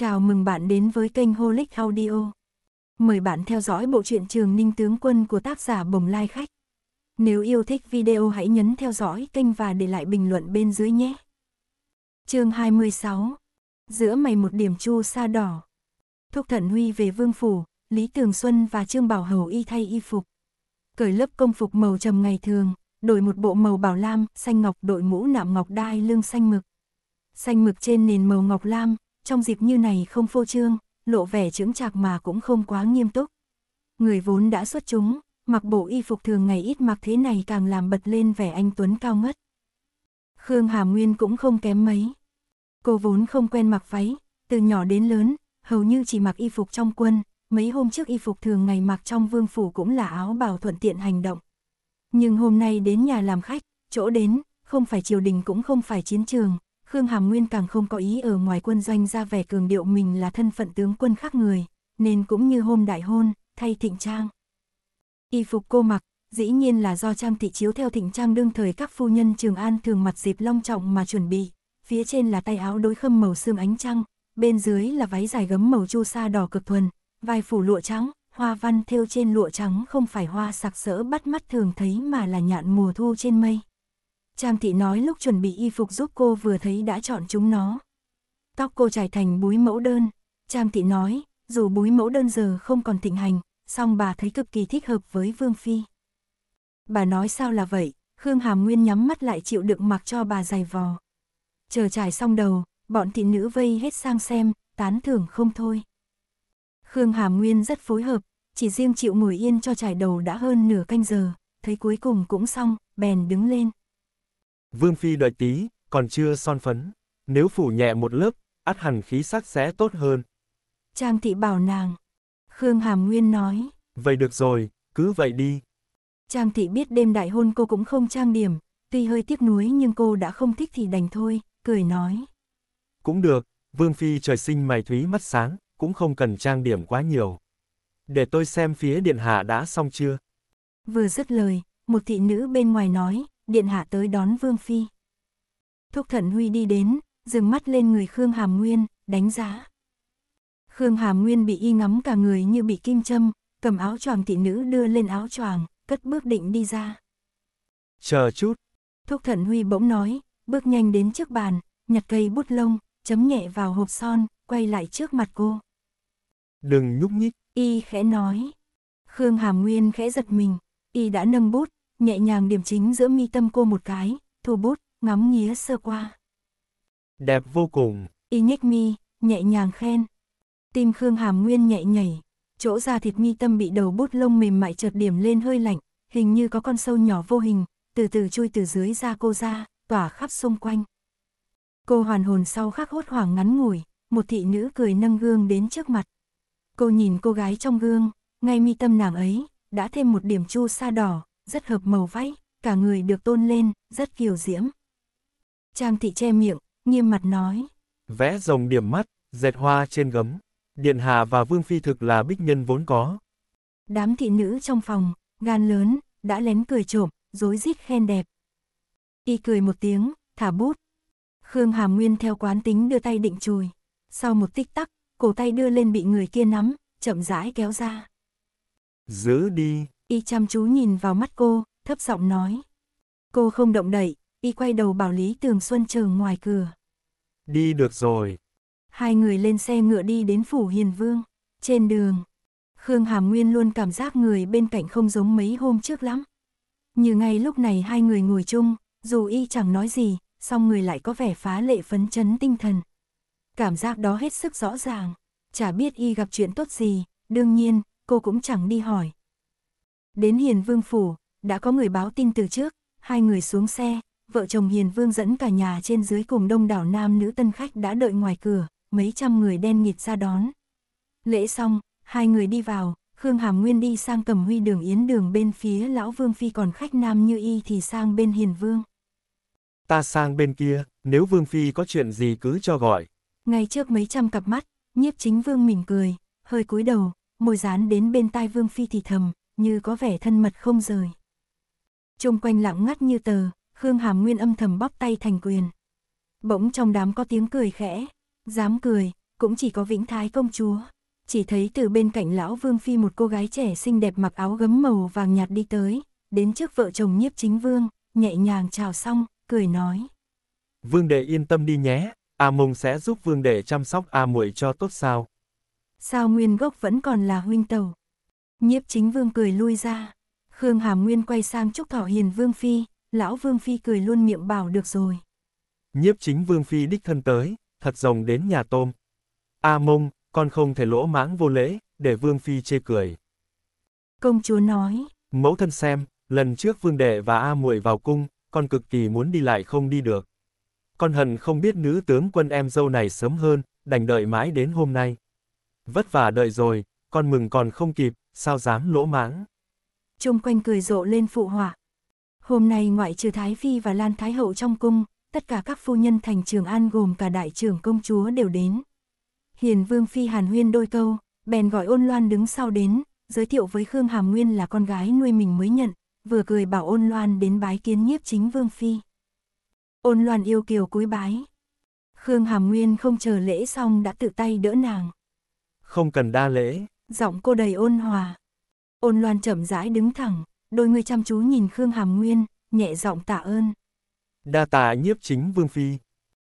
Chào mừng bạn đến với kênh Holic Audio. Mời bạn theo dõi bộ truyện Trường Ninh Tướng Quân của tác giả Bồng Lai Khách. Nếu yêu thích video hãy nhấn theo dõi kênh và để lại bình luận bên dưới nhé. chương 26 Giữa mày một điểm chu sa đỏ Thúc Thận Huy về Vương Phủ, Lý Tường Xuân và Trương Bảo Hầu y thay y phục. Cởi lớp công phục màu trầm ngày thường, đổi một bộ màu bảo lam, xanh ngọc đội mũ nạm ngọc đai lưng xanh mực. Xanh mực trên nền màu ngọc lam, trong dịp như này không phô trương, lộ vẻ trưởng chạc mà cũng không quá nghiêm túc. Người vốn đã xuất chúng, mặc bộ y phục thường ngày ít mặc thế này càng làm bật lên vẻ anh Tuấn cao ngất. Khương Hà Nguyên cũng không kém mấy. Cô vốn không quen mặc váy, từ nhỏ đến lớn, hầu như chỉ mặc y phục trong quân, mấy hôm trước y phục thường ngày mặc trong vương phủ cũng là áo bào thuận tiện hành động. Nhưng hôm nay đến nhà làm khách, chỗ đến, không phải triều đình cũng không phải chiến trường, Khương Hàm Nguyên càng không có ý ở ngoài quân doanh ra vẻ cường điệu mình là thân phận tướng quân khác người, nên cũng như hôm đại hôn, thay thịnh trang. Y phục cô mặc, dĩ nhiên là do trang thị chiếu theo thịnh trang đương thời các phu nhân Trường An thường mặt dịp long trọng mà chuẩn bị, phía trên là tay áo đối khâm màu xương ánh trăng, bên dưới là váy dài gấm màu chu sa đỏ cực thuần, vai phủ lụa trắng, hoa văn thêu trên lụa trắng không phải hoa sặc sỡ bắt mắt thường thấy mà là nhạn mùa thu trên mây. Trang thị nói lúc chuẩn bị y phục giúp cô vừa thấy đã chọn chúng nó. Tóc cô trải thành búi mẫu đơn. Trang thị nói, dù búi mẫu đơn giờ không còn thịnh hành, song bà thấy cực kỳ thích hợp với Vương Phi. Bà nói sao là vậy, Khương Hàm Nguyên nhắm mắt lại chịu đựng mặc cho bà dày vò. Chờ trải xong đầu, bọn thị nữ vây hết sang xem, tán thưởng không thôi. Khương Hàm Nguyên rất phối hợp, chỉ riêng chịu ngồi yên cho trải đầu đã hơn nửa canh giờ, thấy cuối cùng cũng xong, bèn đứng lên. Vương Phi đợi tí, còn chưa son phấn. Nếu phủ nhẹ một lớp, át hẳn khí sắc sẽ tốt hơn. Trang thị bảo nàng. Khương Hàm Nguyên nói. Vậy được rồi, cứ vậy đi. Trang thị biết đêm đại hôn cô cũng không trang điểm, tuy hơi tiếc nuối nhưng cô đã không thích thì đành thôi, cười nói. Cũng được, Vương Phi trời sinh mày thúy mắt sáng, cũng không cần trang điểm quá nhiều. Để tôi xem phía điện hạ đã xong chưa. Vừa dứt lời, một thị nữ bên ngoài nói, điện hạ tới đón Vương Phi. Thúc Thận Huy đi đến, dừng mắt lên người Khương Hàm Nguyên, đánh giá. Khương Hàm Nguyên bị y ngắm cả người như bị kim châm, cầm áo choàng thị nữ đưa lên áo choàng, cất bước định đi ra. Chờ chút. Thúc Thận Huy bỗng nói, bước nhanh đến trước bàn, nhặt cây bút lông, chấm nhẹ vào hộp son, quay lại trước mặt cô. Đừng nhúc nhích. Y khẽ nói. Khương Hàm Nguyên khẽ giật mình, y đã nâng bút, nhẹ nhàng điểm chính giữa mi tâm cô một cái, thu bút, ngắm nghía sơ qua. Đẹp vô cùng. Y nhếch mi, nhẹ nhàng khen. Tim Khương Hàm Nguyên nhẹ nhảy, chỗ da thịt mi tâm bị đầu bút lông mềm mại chợt điểm lên hơi lạnh, hình như có con sâu nhỏ vô hình, từ từ chui từ dưới da cô ra, tỏa khắp xung quanh. Cô hoàn hồn sau khắc hốt hoảng ngắn ngủi, một thị nữ cười nâng gương đến trước mặt. Cô nhìn cô gái trong gương, ngay mi tâm nàng ấy, đã thêm một điểm chu sa đỏ, rất hợp màu váy, cả người được tôn lên, rất kiều diễm. Trang thị che miệng, nghiêm mặt nói. Vẽ rồng điểm mắt, dệt hoa trên gấm. Điện hạ và vương phi thực là bích nhân vốn có. Đám thị nữ trong phòng, gan lớn, đã lén cười trộm, dối rít khen đẹp. Y cười một tiếng, thả bút. Khương Hàm Nguyên theo quán tính đưa tay định chùi. Sau một tích tắc, cổ tay đưa lên bị người kia nắm, chậm rãi kéo ra. Giữ đi y chăm chú nhìn vào mắt cô, thấp giọng nói. Cô không động đậy, y quay đầu bảo Lý Tường Xuân chờ ngoài cửa. Đi được rồi. Hai người lên xe ngựa đi đến phủ Hiền Vương. Trên đường, Khương Hàm Nguyên luôn cảm giác người bên cạnh không giống mấy hôm trước lắm. Như ngay lúc này hai người ngồi chung, dù y chẳng nói gì, song người lại có vẻ phá lệ phấn chấn tinh thần. Cảm giác đó hết sức rõ ràng. Chả biết y gặp chuyện tốt gì, đương nhiên, cô cũng chẳng đi hỏi, Đến Hiền Vương Phủ, đã có người báo tin từ trước, hai người xuống xe, vợ chồng Hiền Vương dẫn cả nhà trên dưới cùng đông đảo nam nữ tân khách đã đợi ngoài cửa, mấy trăm người đen nghịt ra đón. Lễ xong, hai người đi vào, Khương Hàm Nguyên đi sang cầm huy đường yến đường bên phía Lão Vương Phi còn khách nam như y thì sang bên Hiền Vương. Ta sang bên kia, nếu Vương Phi có chuyện gì cứ cho gọi. ngày trước mấy trăm cặp mắt, nhiếp chính Vương mỉm cười, hơi cúi đầu, môi dán đến bên tai Vương Phi thì thầm, như có vẻ thân mật không rời. Trung quanh lặng ngắt như tờ, Khương Hàm Nguyên âm thầm bóp tay thành quyền. Bỗng trong đám có tiếng cười khẽ, dám cười, cũng chỉ có vĩnh thái công chúa. Chỉ thấy từ bên cạnh lão Vương Phi một cô gái trẻ xinh đẹp mặc áo gấm màu vàng nhạt đi tới, đến trước vợ chồng nhiếp chính Vương, nhẹ nhàng chào xong, cười nói. Vương đệ yên tâm đi nhé, A Mông sẽ giúp Vương đệ chăm sóc A Muội cho tốt sao. Sao nguyên gốc vẫn còn là huynh tàu, Nhiếp chính vương cười lui ra. Khương Hàm Nguyên quay sang chúc Thỏ Hiền Vương Phi, lão Vương Phi cười luôn miệng bảo được rồi. Nhiếp chính Vương Phi đích thân tới, thật rồng đến nhà tôm. A à mông, con không thể lỗ mãng vô lễ, để Vương Phi chê cười. Công chúa nói. Mẫu thân xem, lần trước Vương Đệ và A muội vào cung, con cực kỳ muốn đi lại không đi được. Con hận không biết nữ tướng quân em dâu này sớm hơn, đành đợi mãi đến hôm nay. Vất vả đợi rồi, con mừng còn không kịp, sao dám lỗ mãng. Trung quanh cười rộ lên phụ họa. Hôm nay ngoại trừ Thái Phi và Lan Thái Hậu trong cung, tất cả các phu nhân thành Trường An gồm cả đại trưởng công chúa đều đến. Hiền Vương Phi Hàn Huyên đôi câu, bèn gọi ôn loan đứng sau đến, giới thiệu với Khương Hàm Nguyên là con gái nuôi mình mới nhận, vừa cười bảo ôn loan đến bái kiến nhiếp chính Vương Phi. Ôn loan yêu kiều cúi bái. Khương Hàm Nguyên không chờ lễ xong đã tự tay đỡ nàng. Không cần đa lễ, giọng cô đầy ôn hòa. Ôn loan chậm rãi đứng thẳng, đôi người chăm chú nhìn Khương Hàm Nguyên, nhẹ giọng tạ ơn. Đa tạ nhiếp chính Vương Phi.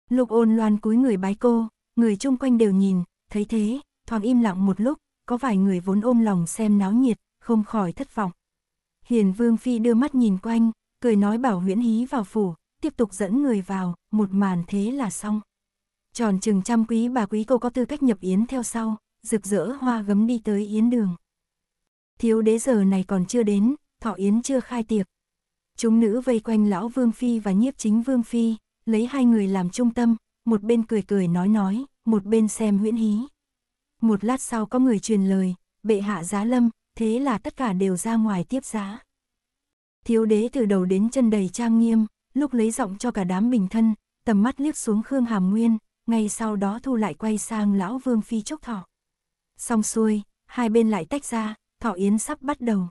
Lục ôn loan cúi người bái cô, người chung quanh đều nhìn, thấy thế, thoáng im lặng một lúc, có vài người vốn ôm lòng xem náo nhiệt, không khỏi thất vọng. Hiền Vương Phi đưa mắt nhìn quanh, cười nói bảo huyễn hí vào phủ, tiếp tục dẫn người vào, một màn thế là xong. Tròn chừng trăm quý bà quý cô có tư cách nhập yến theo sau, rực rỡ hoa gấm đi tới yến đường. Thiếu đế giờ này còn chưa đến, thọ yến chưa khai tiệc. Chúng nữ vây quanh lão Vương Phi và nhiếp chính Vương Phi, lấy hai người làm trung tâm, một bên cười cười nói nói, một bên xem huyễn hí. Một lát sau có người truyền lời, bệ hạ giá lâm, thế là tất cả đều ra ngoài tiếp giá. Thiếu đế từ đầu đến chân đầy trang nghiêm, lúc lấy giọng cho cả đám bình thân, tầm mắt liếc xuống Khương Hàm Nguyên, ngay sau đó thu lại quay sang lão Vương Phi chốc thọ. Xong xuôi, hai bên lại tách ra, thọ yến sắp bắt đầu.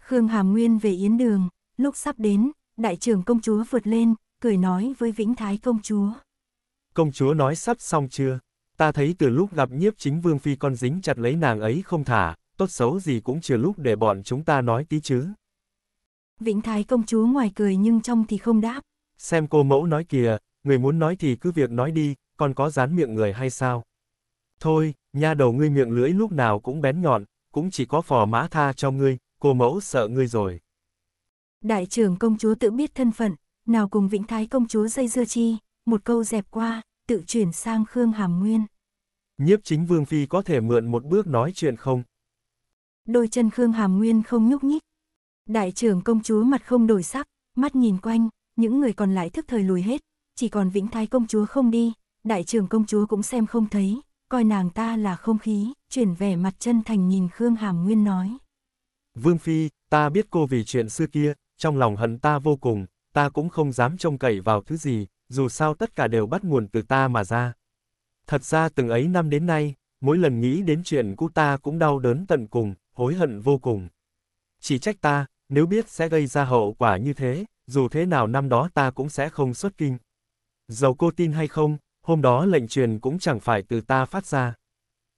Khương Hàm Nguyên về yến đường, lúc sắp đến, đại trưởng công chúa vượt lên, cười nói với Vĩnh Thái công chúa. Công chúa nói sắp xong chưa? Ta thấy từ lúc gặp nhiếp chính vương phi con dính chặt lấy nàng ấy không thả, tốt xấu gì cũng chưa lúc để bọn chúng ta nói tí chứ. Vĩnh Thái công chúa ngoài cười nhưng trong thì không đáp. Xem cô mẫu nói kìa, người muốn nói thì cứ việc nói đi, còn có dán miệng người hay sao? Thôi, Nha đầu ngươi miệng lưỡi lúc nào cũng bén nhọn, cũng chỉ có phò mã tha cho ngươi, cô mẫu sợ ngươi rồi. Đại trưởng công chúa tự biết thân phận, nào cùng Vĩnh Thái công chúa dây dưa chi, một câu dẹp qua, tự chuyển sang Khương Hàm Nguyên. Nhiếp chính Vương Phi có thể mượn một bước nói chuyện không? Đôi chân Khương Hàm Nguyên không nhúc nhích. Đại trưởng công chúa mặt không đổi sắc, mắt nhìn quanh, những người còn lại thức thời lùi hết, chỉ còn Vĩnh Thái công chúa không đi, đại trưởng công chúa cũng xem không thấy, coi nàng ta là không khí, chuyển vẻ mặt chân thành nhìn Khương Hàm Nguyên nói. Vương Phi, ta biết cô vì chuyện xưa kia, trong lòng hận ta vô cùng, ta cũng không dám trông cậy vào thứ gì, dù sao tất cả đều bắt nguồn từ ta mà ra. Thật ra từng ấy năm đến nay, mỗi lần nghĩ đến chuyện cũ ta cũng đau đớn tận cùng, hối hận vô cùng. Chỉ trách ta, nếu biết sẽ gây ra hậu quả như thế, dù thế nào năm đó ta cũng sẽ không xuất kinh. Dầu cô tin hay không, hôm đó lệnh truyền cũng chẳng phải từ ta phát ra.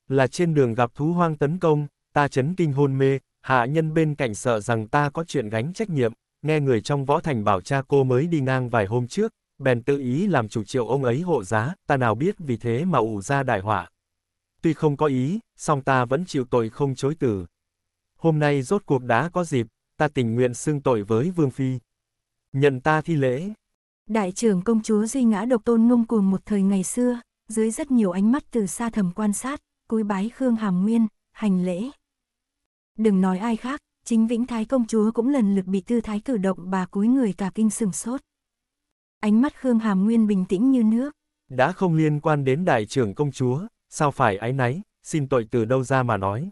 Là trên đường gặp thú hoang tấn công, ta chấn kinh hôn mê, hạ nhân bên cạnh sợ rằng ta có chuyện gánh trách nhiệm, nghe người trong võ thành bảo cha cô mới đi ngang vài hôm trước, bèn tự ý làm chủ triệu ông ấy hộ giá, ta nào biết vì thế mà ủ ra đại họa. Tuy không có ý, song ta vẫn chịu tội không chối từ. Hôm nay rốt cuộc đã có dịp, ta tình nguyện xưng tội với Vương Phi. Nhận ta thi lễ, Đại trưởng công chúa Duy ngã độc tôn ngông cuồng một thời ngày xưa, dưới rất nhiều ánh mắt từ xa thầm quan sát, cúi bái Khương Hàm Nguyên, hành lễ. Đừng nói ai khác, chính Vĩnh Thái công chúa cũng lần lượt bị tư thái cử động bà cúi người cả kinh sừng sốt. Ánh mắt Khương Hàm Nguyên bình tĩnh như nước. Đã không liên quan đến đại trưởng công chúa, sao phải ái náy, xin tội từ đâu ra mà nói.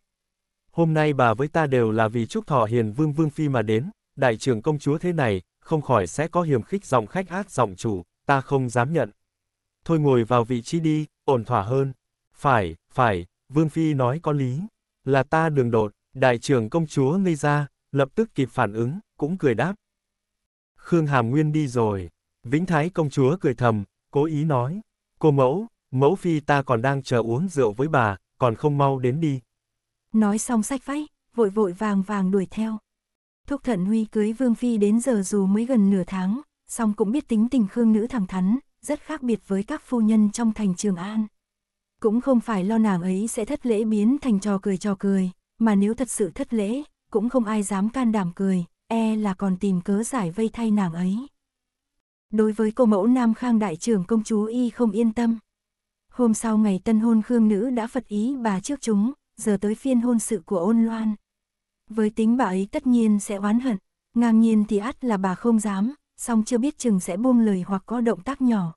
Hôm nay bà với ta đều là vì chúc thọ hiền vương vương phi mà đến, đại trưởng công chúa thế này, không khỏi sẽ có hiềm khích dòng khách át dòng chủ, ta không dám nhận. Thôi ngồi vào vị trí đi, ổn thỏa hơn. Phải, phải, Vương Phi nói có lý. Là ta đường đột, đại trưởng công chúa ngây ra, lập tức kịp phản ứng, cũng cười đáp. Khương Hàm Nguyên đi rồi. Vĩnh Thái công chúa cười thầm, cố ý nói. Cô mẫu, mẫu Phi ta còn đang chờ uống rượu với bà, còn không mau đến đi. Nói xong sách váy, vội vội vàng vàng đuổi theo. Thúc Thận Huy cưới Vương Phi đến giờ dù mới gần nửa tháng, song cũng biết tính tình khương nữ thẳng thắn, rất khác biệt với các phu nhân trong thành Trường An. Cũng không phải lo nàng ấy sẽ thất lễ biến thành trò cười trò cười, mà nếu thật sự thất lễ, cũng không ai dám can đảm cười, e là còn tìm cớ giải vây thay nàng ấy. Đối với cô mẫu Nam Khang đại trưởng công chúa y không yên tâm. Hôm sau ngày tân hôn Khương nữ đã phật ý bà trước chúng, giờ tới phiên hôn sự của ôn loan, với tính bà ấy tất nhiên sẽ oán hận, ngang nhiên thì ắt là bà không dám, song chưa biết chừng sẽ buông lời hoặc có động tác nhỏ.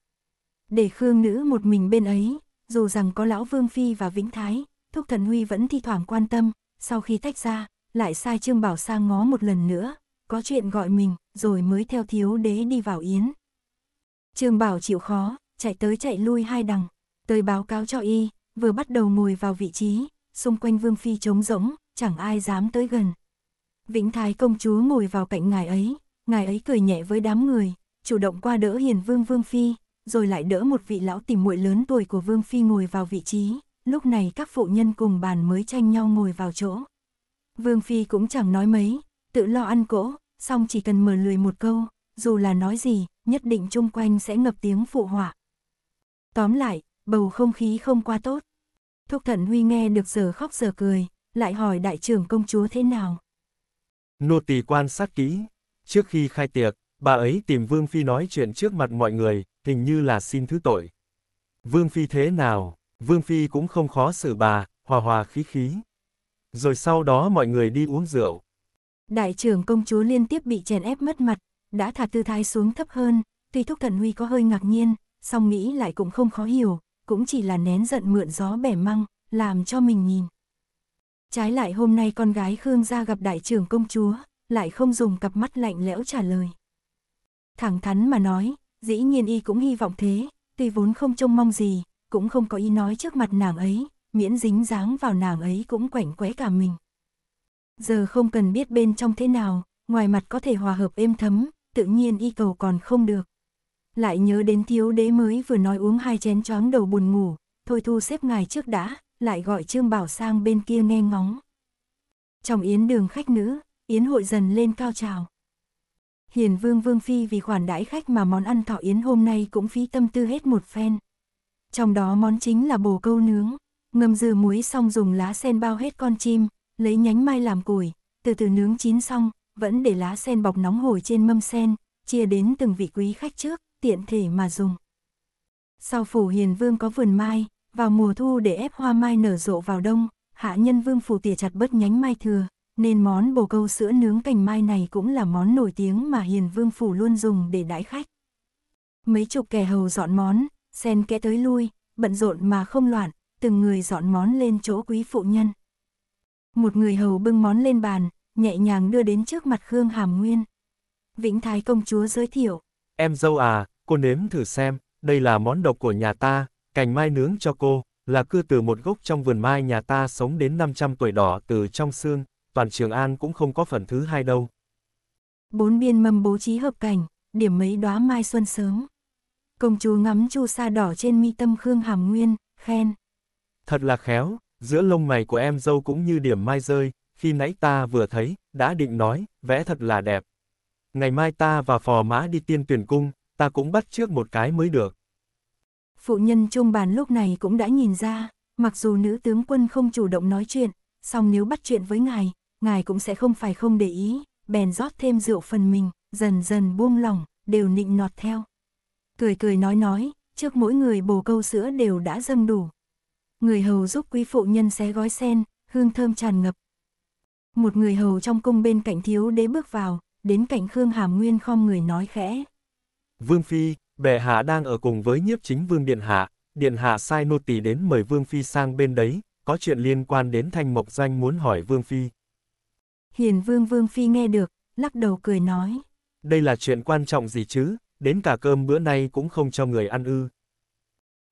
Để Khương nữ một mình bên ấy, dù rằng có Lão Vương Phi và Vĩnh Thái, Thúc Thần Huy vẫn thi thoảng quan tâm, sau khi tách ra, lại sai Trương Bảo sang ngó một lần nữa, có chuyện gọi mình, rồi mới theo thiếu đế đi vào yến. Trương Bảo chịu khó, chạy tới chạy lui hai đằng, tới báo cáo cho y, vừa bắt đầu ngồi vào vị trí, xung quanh Vương Phi trống rỗng, chẳng ai dám tới gần. Vĩnh Thái công chúa ngồi vào cạnh ngài ấy, ngài ấy cười nhẹ với đám người, chủ động qua đỡ Hiền Vương Vương Phi, rồi lại đỡ một vị lão tìm muội lớn tuổi của Vương Phi ngồi vào vị trí, lúc này các phụ nhân cùng bàn mới tranh nhau ngồi vào chỗ. Vương Phi cũng chẳng nói mấy, tự lo ăn cỗ, xong chỉ cần mở lười một câu, dù là nói gì, nhất định chung quanh sẽ ngập tiếng phụ họa. Tóm lại, bầu không khí không qua tốt. Thúc Thận Huy nghe được giờ khóc giờ cười, lại hỏi đại trưởng công chúa thế nào. Nô tỳ quan sát kỹ. Trước khi khai tiệc, bà ấy tìm Vương Phi nói chuyện trước mặt mọi người, hình như là xin thứ tội. Vương Phi thế nào, Vương Phi cũng không khó xử bà, hòa hòa khí khí. Rồi sau đó mọi người đi uống rượu. Đại trưởng công chúa liên tiếp bị chèn ép mất mặt, đã thả tư thái xuống thấp hơn, tuy Thúc Thần Huy có hơi ngạc nhiên, song nghĩ lại cũng không khó hiểu, cũng chỉ là nén giận mượn gió bẻ măng, làm cho mình nhìn. Trái lại hôm nay con gái Khương gia gặp đại trưởng công chúa, lại không dùng cặp mắt lạnh lẽo trả lời. Thẳng thắn mà nói, dĩ nhiên y cũng hy vọng thế, tuy vốn không trông mong gì, cũng không có ý nói trước mặt nàng ấy, miễn dính dáng vào nàng ấy cũng quảnh quẽ cả mình. Giờ không cần biết bên trong thế nào, ngoài mặt có thể hòa hợp êm thấm, tự nhiên y cầu còn không được. Lại nhớ đến thiếu đế mới vừa nói uống hai chén choáng đầu buồn ngủ, thôi thu xếp ngài trước đã, lại gọi Trương Bảo sang bên kia nghe ngóng. Trong yến đường khách nữ, yến hội dần lên cao trào. Hiền Vương Vương Phi vì khoản đãi khách mà món ăn thọ yến hôm nay cũng phí tâm tư hết một phen. Trong đó món chính là bồ câu nướng, ngâm dưa muối xong dùng lá sen bao hết con chim, lấy nhánh mai làm củi, từ từ nướng chín xong, vẫn để lá sen bọc nóng hổi trên mâm sen, chia đến từng vị quý khách trước, tiện thể mà dùng. Sau phủ Hiền Vương có vườn mai, vào mùa thu để ép hoa mai nở rộ vào đông, hạ nhân vương phủ tỉa chặt bớt nhánh mai thừa, nên món bồ câu sữa nướng cành mai này cũng là món nổi tiếng mà hiền vương phủ luôn dùng để đãi khách. Mấy chục kẻ hầu dọn món, sen kẽ tới lui, bận rộn mà không loạn, từng người dọn món lên chỗ quý phụ nhân. Một người hầu bưng món lên bàn, nhẹ nhàng đưa đến trước mặt Khương Hàm Nguyên. Vĩnh Thái công chúa giới thiệu. Em dâu à, cô nếm thử xem, đây là món độc của nhà ta, Cành mai nướng cho cô, là cưa từ một gốc trong vườn mai nhà ta sống đến 500 tuổi đỏ từ trong xương, toàn Trường An cũng không có phần thứ hai đâu. Bốn biên mâm bố trí hợp cảnh, điểm mấy đóa mai xuân sớm. Công chúa ngắm chu sa đỏ trên mi tâm Khương Hàm Nguyên, khen. Thật là khéo, giữa lông mày của em dâu cũng như điểm mai rơi, khi nãy ta vừa thấy, đã định nói, vẽ thật là đẹp. Ngày mai ta và phò mã đi tiên tuyển cung, ta cũng bắt trước một cái mới được. Phụ nhân trung bàn lúc này cũng đã nhìn ra, mặc dù nữ tướng quân không chủ động nói chuyện, song nếu bắt chuyện với ngài, ngài cũng sẽ không phải không để ý, bèn rót thêm rượu phần mình, dần dần buông lỏng, đều nịnh nọt theo. Cười cười nói nói, trước mỗi người bồ câu sữa đều đã dâng đủ. Người hầu giúp quý phụ nhân xé gói sen, hương thơm tràn ngập. Một người hầu trong cung bên cạnh thiếu đế bước vào, đến cạnh Khương Hàm Nguyên khom người nói khẽ. Vương Phi, Bệ hạ đang ở cùng với nhiếp chính vương điện hạ, điện hạ sai nô tỳ đến mời vương phi sang bên đấy, có chuyện liên quan đến thanh mộc danh muốn hỏi vương phi. Hiền vương vương phi nghe được, lắc đầu cười nói. Đây là chuyện quan trọng gì chứ, đến cả cơm bữa nay cũng không cho người ăn ư.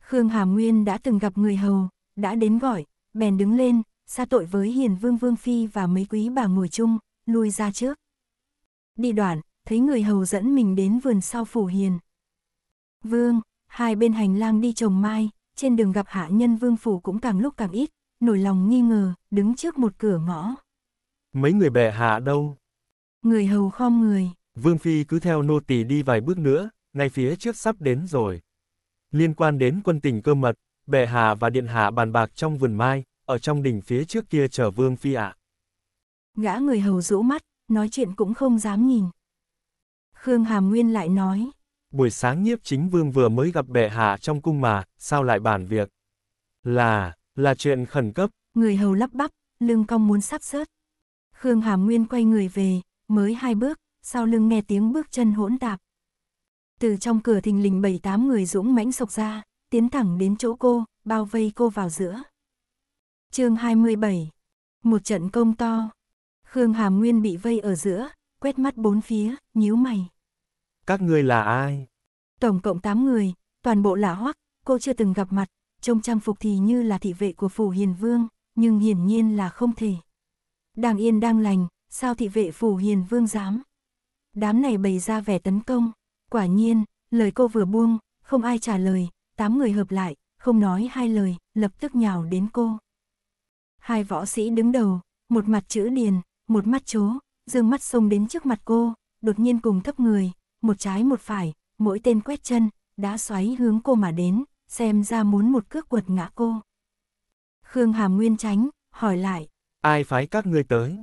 Khương hà Nguyên đã từng gặp người hầu, đã đến gọi, bèn đứng lên, xa tội với hiền vương vương phi và mấy quý bà ngồi chung, lui ra trước. Đi đoạn, thấy người hầu dẫn mình đến vườn sau phủ hiền. Vương, hai bên hành lang đi trồng mai, trên đường gặp hạ nhân vương phủ cũng càng lúc càng ít, nổi lòng nghi ngờ, đứng trước một cửa ngõ. Mấy người bệ hạ đâu? Người hầu khom người. Vương Phi cứ theo nô tỳ đi vài bước nữa, ngay phía trước sắp đến rồi. Liên quan đến quân tình cơ mật, bệ hạ và điện hạ bàn bạc trong vườn mai, ở trong đỉnh phía trước kia chờ Vương Phi ạ. À. Gã người hầu rũ mắt, nói chuyện cũng không dám nhìn. Khương Hàm Nguyên lại nói buổi sáng nhiếp chính vương vừa mới gặp bệ hạ trong cung mà, sao lại bàn việc? Là, là chuyện khẩn cấp. Người hầu lắp bắp, lưng cong muốn sắp sớt. Khương Hàm Nguyên quay người về, mới hai bước, sau lưng nghe tiếng bước chân hỗn tạp Từ trong cửa thình lình bảy tám người dũng mãnh sộc ra, tiến thẳng đến chỗ cô, bao vây cô vào giữa. chương 27 Một trận công to. Khương Hàm Nguyên bị vây ở giữa, quét mắt bốn phía, nhíu mày. Các ngươi là ai? Tổng cộng 8 người, toàn bộ là hoắc, cô chưa từng gặp mặt, trông trang phục thì như là thị vệ của phủ hiền vương, nhưng hiển nhiên là không thể. Đang yên đang lành, sao thị vệ phủ hiền vương dám? Đám này bày ra vẻ tấn công, quả nhiên, lời cô vừa buông, không ai trả lời, tám người hợp lại, không nói hai lời, lập tức nhào đến cô. Hai võ sĩ đứng đầu, một mặt chữ điền, một mắt chố, dương mắt xông đến trước mặt cô, đột nhiên cùng thấp người, một trái một phải, mỗi tên quét chân, đã xoáy hướng cô mà đến, xem ra muốn một cước quật ngã cô. Khương Hàm Nguyên tránh, hỏi lại. Ai phái các ngươi tới?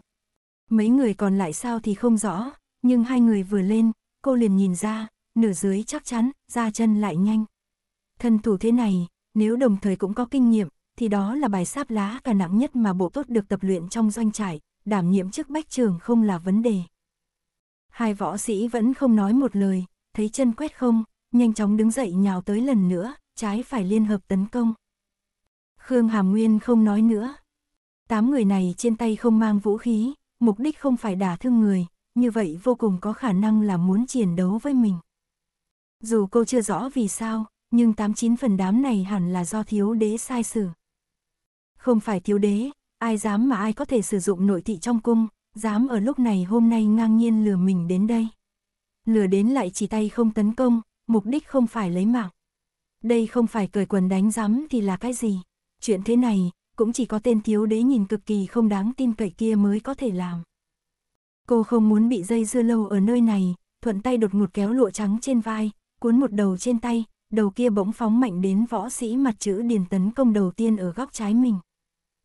Mấy người còn lại sao thì không rõ, nhưng hai người vừa lên, cô liền nhìn ra, nửa dưới chắc chắn, ra chân lại nhanh. Thân thủ thế này, nếu đồng thời cũng có kinh nghiệm, thì đó là bài sáp lá cả nặng nhất mà bộ tốt được tập luyện trong doanh trại, đảm nhiệm chức bách trường không là vấn đề. Hai võ sĩ vẫn không nói một lời, thấy chân quét không, nhanh chóng đứng dậy nhào tới lần nữa, trái phải liên hợp tấn công. Khương Hàm Nguyên không nói nữa. Tám người này trên tay không mang vũ khí, mục đích không phải đả thương người, như vậy vô cùng có khả năng là muốn chiến đấu với mình. Dù cô chưa rõ vì sao, nhưng tám chín phần đám này hẳn là do thiếu đế sai xử. Không phải thiếu đế, ai dám mà ai có thể sử dụng nội thị trong cung, dám ở lúc này hôm nay ngang nhiên lừa mình đến đây. Lừa đến lại chỉ tay không tấn công, mục đích không phải lấy mạng. Đây không phải cởi quần đánh rắm thì là cái gì? Chuyện thế này, cũng chỉ có tên thiếu đế nhìn cực kỳ không đáng tin cậy kia mới có thể làm. Cô không muốn bị dây dưa lâu ở nơi này, thuận tay đột ngột kéo lụa trắng trên vai, cuốn một đầu trên tay, đầu kia bỗng phóng mạnh đến võ sĩ mặt chữ điền tấn công đầu tiên ở góc trái mình.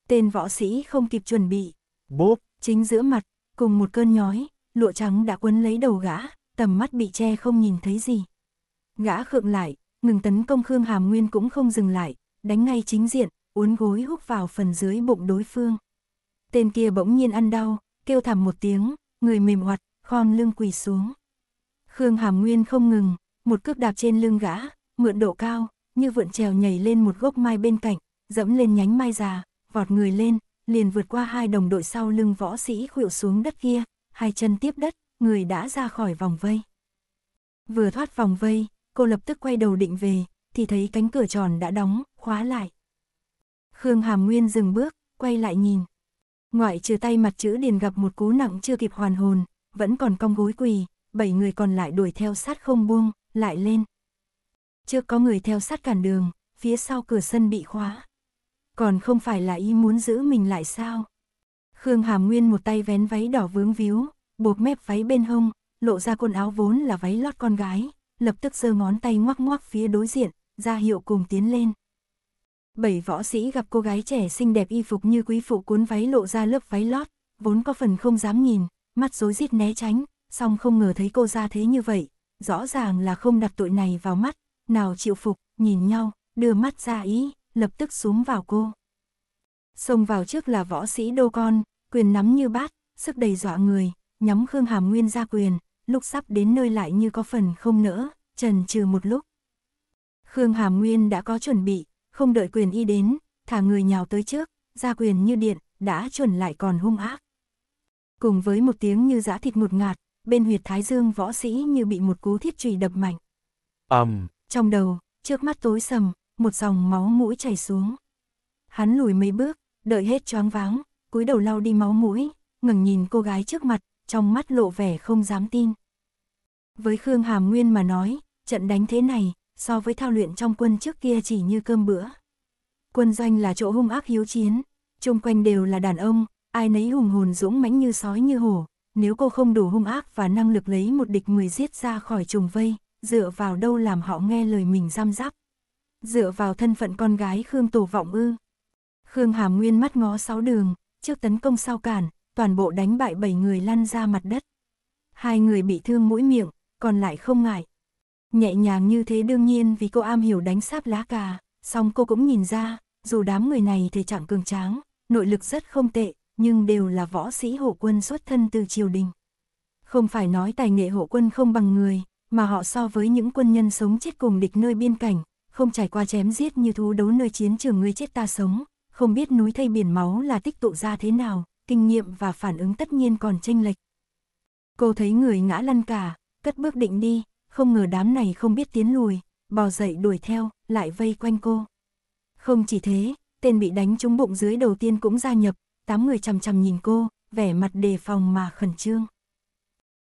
Tên võ sĩ không kịp chuẩn bị. Bốp, Chính giữa mặt, cùng một cơn nhói, lụa trắng đã quấn lấy đầu gã, tầm mắt bị che không nhìn thấy gì. Gã khượng lại, ngừng tấn công Khương Hàm Nguyên cũng không dừng lại, đánh ngay chính diện, uốn gối húc vào phần dưới bụng đối phương. Tên kia bỗng nhiên ăn đau, kêu thảm một tiếng, người mềm hoạt, khom lưng quỳ xuống. Khương Hàm Nguyên không ngừng, một cước đạp trên lưng gã, mượn độ cao, như vượn trèo nhảy lên một gốc mai bên cạnh, dẫm lên nhánh mai già, vọt người lên, liền vượt qua hai đồng đội sau lưng võ sĩ khuỵu xuống đất kia, hai chân tiếp đất, người đã ra khỏi vòng vây. Vừa thoát vòng vây, cô lập tức quay đầu định về, thì thấy cánh cửa tròn đã đóng, khóa lại. Khương Hàm Nguyên dừng bước, quay lại nhìn. Ngoại trừ tay mặt chữ điền gặp một cú nặng chưa kịp hoàn hồn, vẫn còn cong gối quỳ, bảy người còn lại đuổi theo sát không buông, lại lên. Chưa có người theo sát cản đường, phía sau cửa sân bị khóa còn không phải là y muốn giữ mình lại sao? Khương Hàm Nguyên một tay vén váy đỏ vướng víu, buộc mép váy bên hông, lộ ra quần áo vốn là váy lót con gái, lập tức giơ ngón tay ngoắc ngoắc phía đối diện, ra hiệu cùng tiến lên. Bảy võ sĩ gặp cô gái trẻ xinh đẹp y phục như quý phụ cuốn váy lộ ra lớp váy lót, vốn có phần không dám nhìn, mắt rối rít né tránh, song không ngờ thấy cô ra thế như vậy, rõ ràng là không đặt tội này vào mắt, nào chịu phục, nhìn nhau, đưa mắt ra ý lập tức xuống vào cô. Xông vào trước là võ sĩ đô con, quyền nắm như bát, sức đầy dọa người, nhắm Khương Hàm Nguyên ra quyền, lúc sắp đến nơi lại như có phần không nỡ, trần trừ một lúc. Khương Hàm Nguyên đã có chuẩn bị, không đợi quyền y đến, thả người nhào tới trước, ra quyền như điện, đã chuẩn lại còn hung ác. Cùng với một tiếng như giã thịt ngột ngạt, bên huyệt thái dương võ sĩ như bị một cú thiết trùy đập mạnh. ầm um. Trong đầu, trước mắt tối sầm, một dòng máu mũi chảy xuống. Hắn lùi mấy bước, đợi hết choáng váng, cúi đầu lau đi máu mũi, ngẩng nhìn cô gái trước mặt, trong mắt lộ vẻ không dám tin. Với Khương Hàm Nguyên mà nói, trận đánh thế này, so với thao luyện trong quân trước kia chỉ như cơm bữa. Quân doanh là chỗ hung ác hiếu chiến, chung quanh đều là đàn ông, ai nấy hùng hồn dũng mãnh như sói như hổ, nếu cô không đủ hung ác và năng lực lấy một địch người giết ra khỏi trùng vây, dựa vào đâu làm họ nghe lời mình giam giáp dựa vào thân phận con gái Khương Tổ Vọng ư. Khương Hàm Nguyên mắt ngó sáu đường, trước tấn công sau cản, toàn bộ đánh bại bảy người lăn ra mặt đất. Hai người bị thương mũi miệng, còn lại không ngại. Nhẹ nhàng như thế đương nhiên vì cô am hiểu đánh sáp lá cà, song cô cũng nhìn ra, dù đám người này thể trạng cường tráng, nội lực rất không tệ, nhưng đều là võ sĩ hộ quân xuất thân từ triều đình. Không phải nói tài nghệ hộ quân không bằng người, mà họ so với những quân nhân sống chết cùng địch nơi biên cảnh, không trải qua chém giết như thú đấu nơi chiến trường ngươi chết ta sống, không biết núi thây biển máu là tích tụ ra thế nào, kinh nghiệm và phản ứng tất nhiên còn chênh lệch. Cô thấy người ngã lăn cả, cất bước định đi, không ngờ đám này không biết tiến lùi, bò dậy đuổi theo, lại vây quanh cô. Không chỉ thế, tên bị đánh trúng bụng dưới đầu tiên cũng gia nhập, tám người chằm chằm nhìn cô, vẻ mặt đề phòng mà khẩn trương.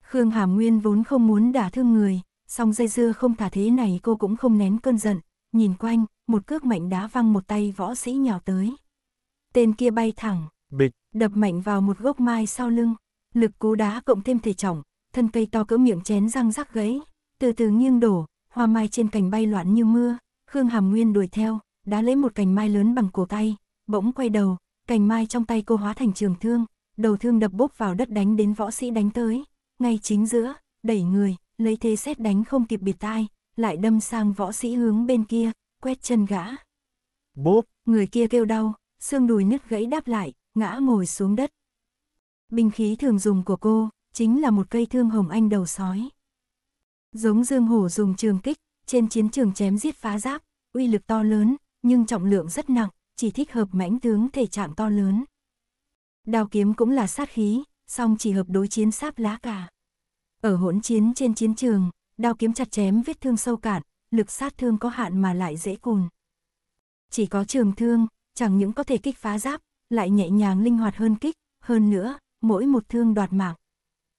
Khương Hàm Nguyên vốn không muốn đả thương người, song dây dưa không thả thế này cô cũng không nén cơn giận, nhìn quanh, một cước mạnh đá văng một tay võ sĩ nhào tới. Tên kia bay thẳng, bịch, đập mạnh vào một gốc mai sau lưng, lực cú đá cộng thêm thể trọng, thân cây to cỡ miệng chén răng rắc gãy, từ từ nghiêng đổ, hoa mai trên cành bay loạn như mưa, Khương Hàm Nguyên đuổi theo, đá lấy một cành mai lớn bằng cổ tay, bỗng quay đầu, cành mai trong tay cô hóa thành trường thương, đầu thương đập bốp vào đất đánh đến võ sĩ đánh tới, ngay chính giữa, đẩy người, lấy thế xét đánh không kịp biệt tai, lại đâm sang võ sĩ hướng bên kia, quét chân gã. Bốp, người kia kêu đau, xương đùi nứt gãy đáp lại, ngã ngồi xuống đất. binh khí thường dùng của cô, chính là một cây thương hồng anh đầu sói. Giống Dương Hổ dùng trường kích, trên chiến trường chém giết phá giáp, uy lực to lớn, nhưng trọng lượng rất nặng, chỉ thích hợp mãnh tướng thể trạng to lớn. Đao kiếm cũng là sát khí, song chỉ hợp đối chiến sáp lá cả. Ở hỗn chiến trên chiến trường, đao kiếm chặt chém vết thương sâu cạn, lực sát thương có hạn mà lại dễ cùn. Chỉ có trường thương, chẳng những có thể kích phá giáp, lại nhẹ nhàng linh hoạt hơn kích, hơn nữa, mỗi một thương đoạt mạng.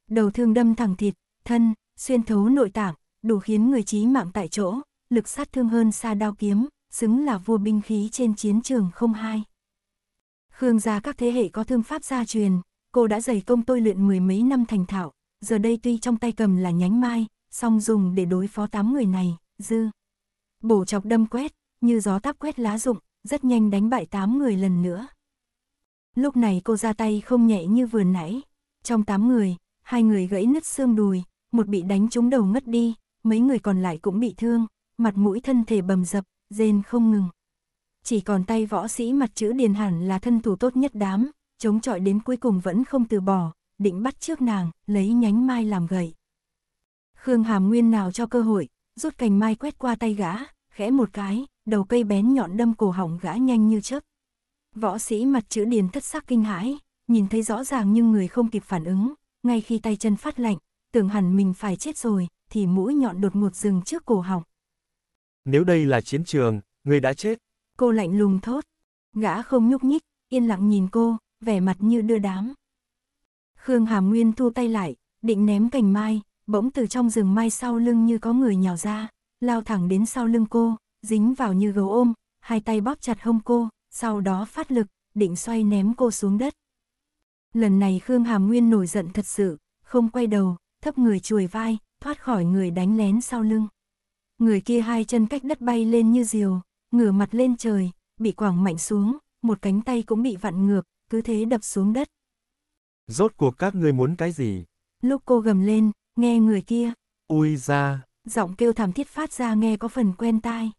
Đầu thương đâm thẳng thịt, thân, xuyên thấu nội tạng, đủ khiến người chí mạng tại chỗ, lực sát thương hơn xa đao kiếm, xứng là vua binh khí trên chiến trường không hai. Khương gia các thế hệ có thương pháp gia truyền, cô đã dày công tôi luyện mười mấy năm thành thạo, giờ đây tuy trong tay cầm là nhánh mai, song dùng để đối phó tám người này, dư. Bổ chọc đâm quét, như gió táp quét lá rụng, rất nhanh đánh bại tám người lần nữa. Lúc này cô ra tay không nhẹ như vừa nãy. Trong tám người, hai người gãy nứt xương đùi, một bị đánh trúng đầu ngất đi, mấy người còn lại cũng bị thương, mặt mũi thân thể bầm dập, rên không ngừng. Chỉ còn tay võ sĩ mặt chữ điền hẳn là thân thủ tốt nhất đám, chống chọi đến cuối cùng vẫn không từ bỏ, định bắt trước nàng, lấy nhánh mai làm gậy. Khương Hàm Nguyên nào cho cơ hội, rút cành mai quét qua tay gã, khẽ một cái, đầu cây bén nhọn đâm cổ họng gã nhanh như chớp. Võ sĩ mặt chữ điền thất sắc kinh hãi, nhìn thấy rõ ràng nhưng người không kịp phản ứng, ngay khi tay chân phát lạnh, tưởng hẳn mình phải chết rồi, thì mũi nhọn đột ngột dừng trước cổ họng. Nếu đây là chiến trường, người đã chết. Cô lạnh lùng thốt. Gã không nhúc nhích, yên lặng nhìn cô, vẻ mặt như đưa đám. Khương Hàm Nguyên thu tay lại, định ném cành mai, bỗng từ trong rừng mai sau lưng như có người nhào ra, lao thẳng đến sau lưng cô, dính vào như gấu ôm, hai tay bóp chặt hông cô, sau đó phát lực, định xoay ném cô xuống đất. Lần này Khương Hàm Nguyên nổi giận thật sự, không quay đầu, thấp người chuồi vai, thoát khỏi người đánh lén sau lưng. Người kia hai chân cách đất bay lên như diều, ngửa mặt lên trời, bị quảng mạnh xuống, một cánh tay cũng bị vặn ngược, cứ thế đập xuống đất. Rốt cuộc các ngươi muốn cái gì? Lúc cô gầm lên, nghe người kia. Ui ra. Giọng kêu thảm thiết phát ra nghe có phần quen tai.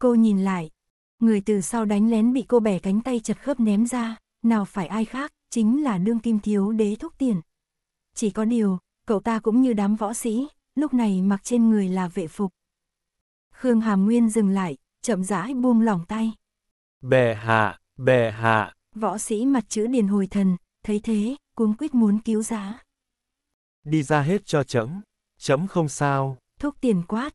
Cô nhìn lại. Người từ sau đánh lén bị cô bẻ cánh tay chật khớp ném ra. Nào phải ai khác, chính là đương kim thiếu đế thúc tiền. Chỉ có điều, cậu ta cũng như đám võ sĩ, lúc này mặc trên người là vệ phục. Khương Hàm Nguyên dừng lại, chậm rãi buông lỏng tay. Bè hạ, bè hạ. Võ sĩ mặt chữ điền hồi thần, thấy thế, cuống quyết muốn cứu giá. Đi ra hết cho chấm. Chấm không sao. Thúc tiền quát.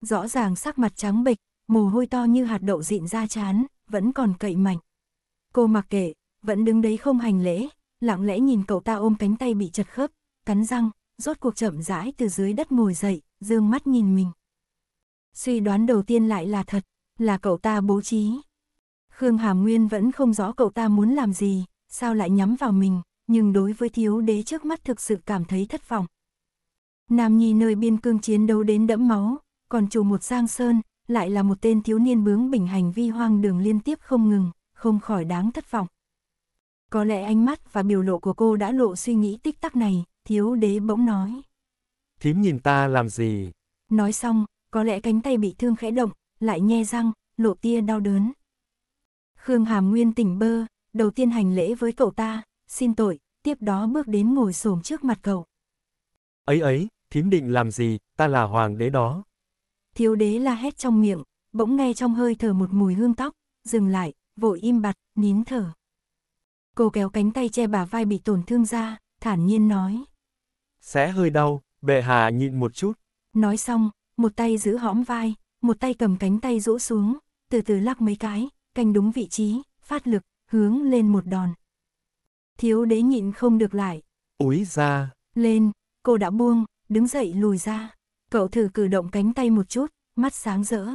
Rõ ràng sắc mặt trắng bệch, mồ hôi to như hạt đậu dịn ra chán, vẫn còn cậy mạnh. Cô mặc kệ, vẫn đứng đấy không hành lễ, lặng lẽ nhìn cậu ta ôm cánh tay bị chật khớp, cắn răng, rốt cuộc chậm rãi từ dưới đất ngồi dậy, dương mắt nhìn mình. Suy đoán đầu tiên lại là thật, là cậu ta bố trí. Khương Hàm Nguyên vẫn không rõ cậu ta muốn làm gì, sao lại nhắm vào mình nhưng đối với thiếu đế trước mắt thực sự cảm thấy thất vọng. Nam Nhi nơi biên cương chiến đấu đến đẫm máu, còn chủ một giang sơn, lại là một tên thiếu niên bướng bỉnh hành vi hoang đường liên tiếp không ngừng, không khỏi đáng thất vọng. Có lẽ ánh mắt và biểu lộ của cô đã lộ suy nghĩ tích tắc này, thiếu đế bỗng nói. Thím nhìn ta làm gì? Nói xong, có lẽ cánh tay bị thương khẽ động, lại nhe răng, lộ tia đau đớn. Khương Hàm Nguyên tỉnh bơ, đầu tiên hành lễ với cậu ta, xin tội, tiếp đó bước đến ngồi xổm trước mặt cậu. Ấy ấy, thím định làm gì, ta là hoàng đế đó. Thiếu đế la hét trong miệng, bỗng nghe trong hơi thở một mùi hương tóc, dừng lại, vội im bặt, nín thở. Cô kéo cánh tay che bà vai bị tổn thương ra, thản nhiên nói. Sẽ hơi đau, bệ hạ nhịn một chút. Nói xong, một tay giữ hõm vai, một tay cầm cánh tay rũ xuống, từ từ lắc mấy cái, canh đúng vị trí, phát lực, hướng lên một đòn thiếu đế nhịn không được lại. Úi ra. Lên, cô đã buông, đứng dậy lùi ra. Cậu thử cử động cánh tay một chút, mắt sáng rỡ.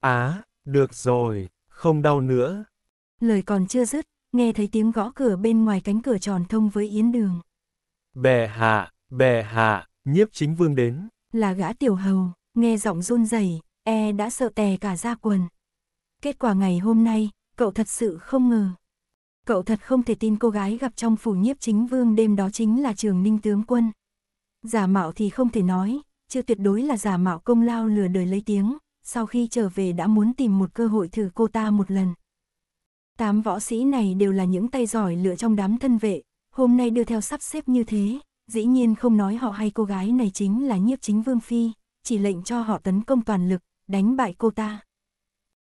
Á, được rồi, không đau nữa. Lời còn chưa dứt, nghe thấy tiếng gõ cửa bên ngoài cánh cửa tròn thông với Yến Đường. Bè hạ, bè hạ, nhiếp chính vương đến. Là gã tiểu hầu, nghe giọng run rẩy, e đã sợ tè cả ra quần. Kết quả ngày hôm nay, cậu thật sự không ngờ, Cậu thật không thể tin cô gái gặp trong phủ nhiếp chính vương đêm đó chính là trường ninh tướng quân. Giả mạo thì không thể nói, chưa tuyệt đối là giả mạo công lao lừa đời lấy tiếng, sau khi trở về đã muốn tìm một cơ hội thử cô ta một lần. Tám võ sĩ này đều là những tay giỏi lựa trong đám thân vệ, hôm nay đưa theo sắp xếp như thế, dĩ nhiên không nói họ hay cô gái này chính là nhiếp chính vương phi, chỉ lệnh cho họ tấn công toàn lực, đánh bại cô ta.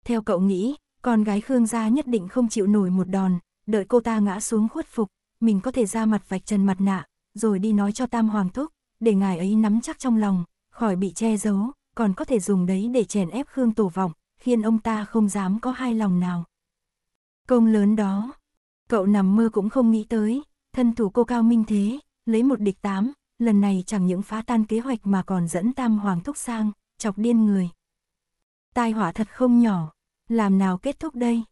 Theo cậu nghĩ, con gái Khương gia nhất định không chịu nổi một đòn, đợi cô ta ngã xuống khuất phục, mình có thể ra mặt vạch trần mặt nạ, rồi đi nói cho Tam Hoàng Thúc, để ngài ấy nắm chắc trong lòng, khỏi bị che giấu, còn có thể dùng đấy để chèn ép Khương Tổ Vọng, khiến ông ta không dám có hai lòng nào. Công lớn đó, cậu nằm mơ cũng không nghĩ tới, thân thủ cô cao minh thế, lấy một địch tám, lần này chẳng những phá tan kế hoạch mà còn dẫn Tam Hoàng Thúc sang, chọc điên người. Tai họa thật không nhỏ, làm nào kết thúc đây?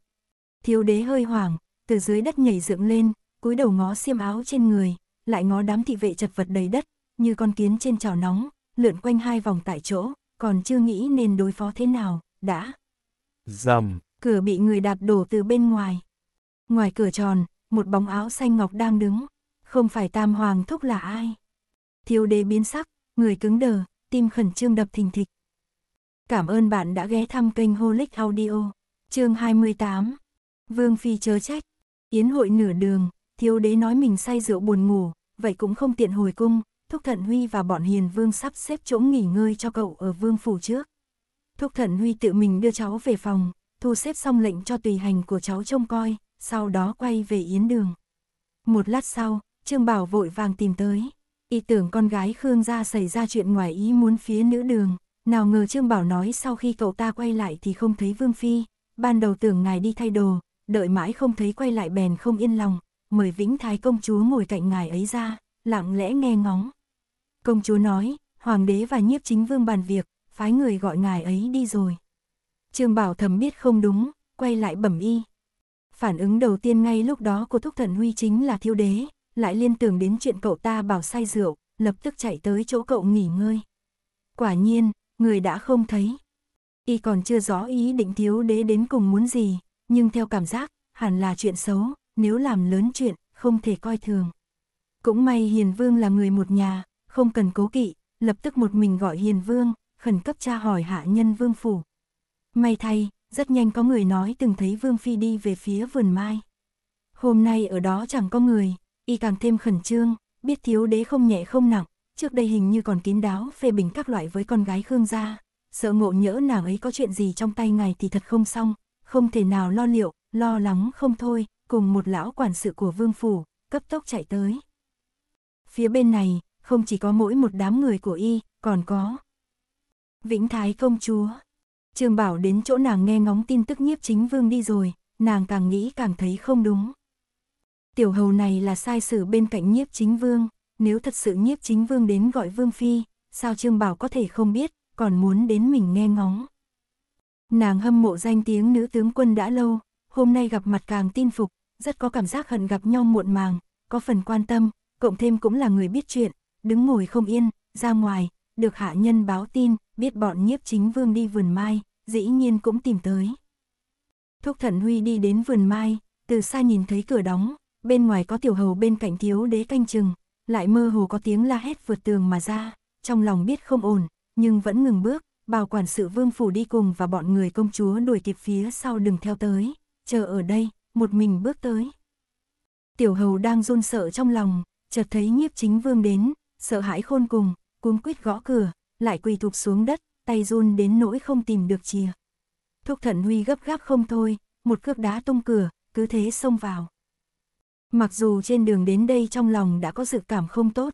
Thiếu đế hơi hoảng, từ dưới đất nhảy dựng lên, cúi đầu ngó xiêm áo trên người, lại ngó đám thị vệ chật vật đầy đất, như con kiến trên chảo nóng, lượn quanh hai vòng tại chỗ, còn chưa nghĩ nên đối phó thế nào, đã. Dầm. Cửa bị người đạp đổ từ bên ngoài. Ngoài cửa tròn, một bóng áo xanh ngọc đang đứng, không phải Tam Hoàng Thúc là ai. Thiếu đế biến sắc, người cứng đờ, tim khẩn trương đập thình thịch. Cảm ơn bạn đã ghé thăm kênh Holic Audio, chương 28. Vương Phi chớ trách, Yến hội nửa đường, thiếu đế nói mình say rượu buồn ngủ, vậy cũng không tiện hồi cung, Thúc Thận Huy và bọn Hiền Vương sắp xếp chỗ nghỉ ngơi cho cậu ở Vương Phủ trước. Thúc Thận Huy tự mình đưa cháu về phòng, thu xếp xong lệnh cho tùy hành của cháu trông coi, sau đó quay về Yến Đường. Một lát sau, Trương Bảo vội vàng tìm tới. Y tưởng con gái Khương gia xảy ra chuyện ngoài ý muốn phía nữ đường, nào ngờ Trương Bảo nói sau khi cậu ta quay lại thì không thấy Vương Phi, ban đầu tưởng ngài đi thay đồ, đợi mãi không thấy quay lại bèn không yên lòng, mời Vĩnh Thái công chúa ngồi cạnh ngài ấy ra, lặng lẽ nghe ngóng. Công chúa nói, hoàng đế và nhiếp chính vương bàn việc, phái người gọi ngài ấy đi rồi. Trương Bảo thầm biết không đúng, quay lại bẩm y. Phản ứng đầu tiên ngay lúc đó của Thúc Thần Huy chính là thiếu đế, lại liên tưởng đến chuyện cậu ta bảo say rượu, lập tức chạy tới chỗ cậu nghỉ ngơi. Quả nhiên, người đã không thấy. Y còn chưa rõ ý định thiếu đế đến cùng muốn gì, nhưng theo cảm giác, hẳn là chuyện xấu, nếu làm lớn chuyện, không thể coi thường. Cũng may Hiền Vương là người một nhà, không cần cố kỵ, lập tức một mình gọi Hiền Vương, khẩn cấp tra hỏi hạ nhân Vương Phủ. May thay, rất nhanh có người nói từng thấy Vương Phi đi về phía vườn mai. Hôm nay ở đó chẳng có người, y càng thêm khẩn trương, biết thiếu đế không nhẹ không nặng, trước đây hình như còn kín đáo phê bình các loại với con gái Khương gia, sợ ngộ nhỡ nàng ấy có chuyện gì trong tay ngài thì thật không xong, không thể nào lo liệu, lo lắng không thôi, cùng một lão quản sự của vương phủ, cấp tốc chạy tới. Phía bên này, không chỉ có mỗi một đám người của y, còn có Vĩnh Thái công chúa. Trường Bảo đến chỗ nàng nghe ngóng tin tức nhiếp chính vương đi rồi, nàng càng nghĩ càng thấy không đúng. Tiểu hầu này là sai sử bên cạnh nhiếp chính vương, nếu thật sự nhiếp chính vương đến gọi vương phi, sao Trương Bảo có thể không biết, còn muốn đến mình nghe ngóng. Nàng hâm mộ danh tiếng nữ tướng quân đã lâu, hôm nay gặp mặt càng tin phục, rất có cảm giác hận gặp nhau muộn màng, có phần quan tâm, cộng thêm cũng là người biết chuyện, đứng ngồi không yên, ra ngoài, được hạ nhân báo tin, biết bọn nhiếp chính vương đi vườn mai, dĩ nhiên cũng tìm tới. Thúc thần Huy đi đến vườn mai, từ xa nhìn thấy cửa đóng, bên ngoài có tiểu hầu bên cạnh thiếu đế canh chừng, lại mơ hồ có tiếng la hét vượt tường mà ra, trong lòng biết không ổn, nhưng vẫn ngừng bước, bảo quản sự vương phủ đi cùng và bọn người công chúa đuổi kịp phía sau đừng theo tới, chờ ở đây, một mình bước tới. Tiểu hầu đang run sợ trong lòng, chợt thấy nhiếp chính vương đến, sợ hãi khôn cùng, cuống quýt gõ cửa, lại quỳ thụp xuống đất, tay run đến nỗi không tìm được chìa. Thúc thận huy gấp gáp không thôi, một cước đá tung cửa, cứ thế xông vào. Mặc dù trên đường đến đây trong lòng đã có dự cảm không tốt,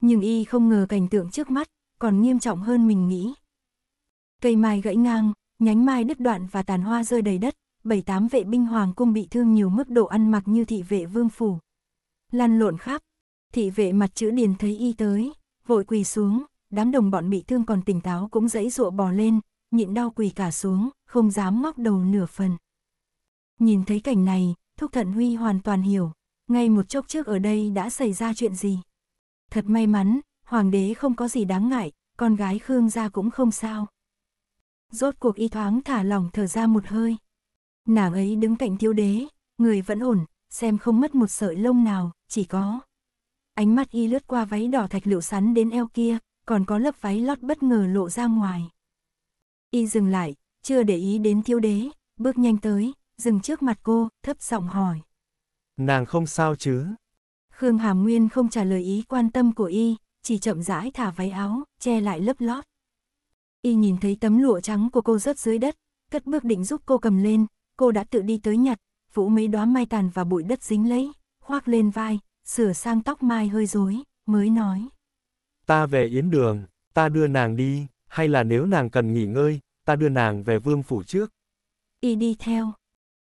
nhưng y không ngờ cảnh tượng trước mắt còn nghiêm trọng hơn mình nghĩ. Cây mai gãy ngang, nhánh mai đứt đoạn và tàn hoa rơi đầy đất, bảy tám vệ binh hoàng cung bị thương nhiều mức độ ăn mặc như thị vệ vương phủ. Lăn lộn khắp, thị vệ mặt chữ điền thấy y tới, vội quỳ xuống, đám đồng bọn bị thương còn tỉnh táo cũng dãy dụa bò lên, nhịn đau quỳ cả xuống, không dám ngóc đầu nửa phần. Nhìn thấy cảnh này, Thúc Thận Huy hoàn toàn hiểu, ngay một chốc trước ở đây đã xảy ra chuyện gì. Thật may mắn, hoàng đế không có gì đáng ngại, con gái Khương gia cũng không sao. Rốt cuộc y thoáng thả lỏng thở ra một hơi. Nàng ấy đứng cạnh thiếu đế, người vẫn ổn, xem không mất một sợi lông nào, chỉ có. Ánh mắt y lướt qua váy đỏ thạch liệu sắn đến eo kia, còn có lớp váy lót bất ngờ lộ ra ngoài. Y dừng lại, chưa để ý đến thiếu đế, bước nhanh tới, dừng trước mặt cô, thấp giọng hỏi. Nàng không sao chứ? Khương Hàm Nguyên không trả lời ý quan tâm của y, chỉ chậm rãi thả váy áo, che lại lớp lót y nhìn thấy tấm lụa trắng của cô rớt dưới đất, cất bước định giúp cô cầm lên, cô đã tự đi tới nhặt, vũ mấy đóa mai tàn và bụi đất dính lấy, khoác lên vai, sửa sang tóc mai hơi rối, mới nói. Ta về Yến Đường, ta đưa nàng đi, hay là nếu nàng cần nghỉ ngơi, ta đưa nàng về vương phủ trước. Y đi theo.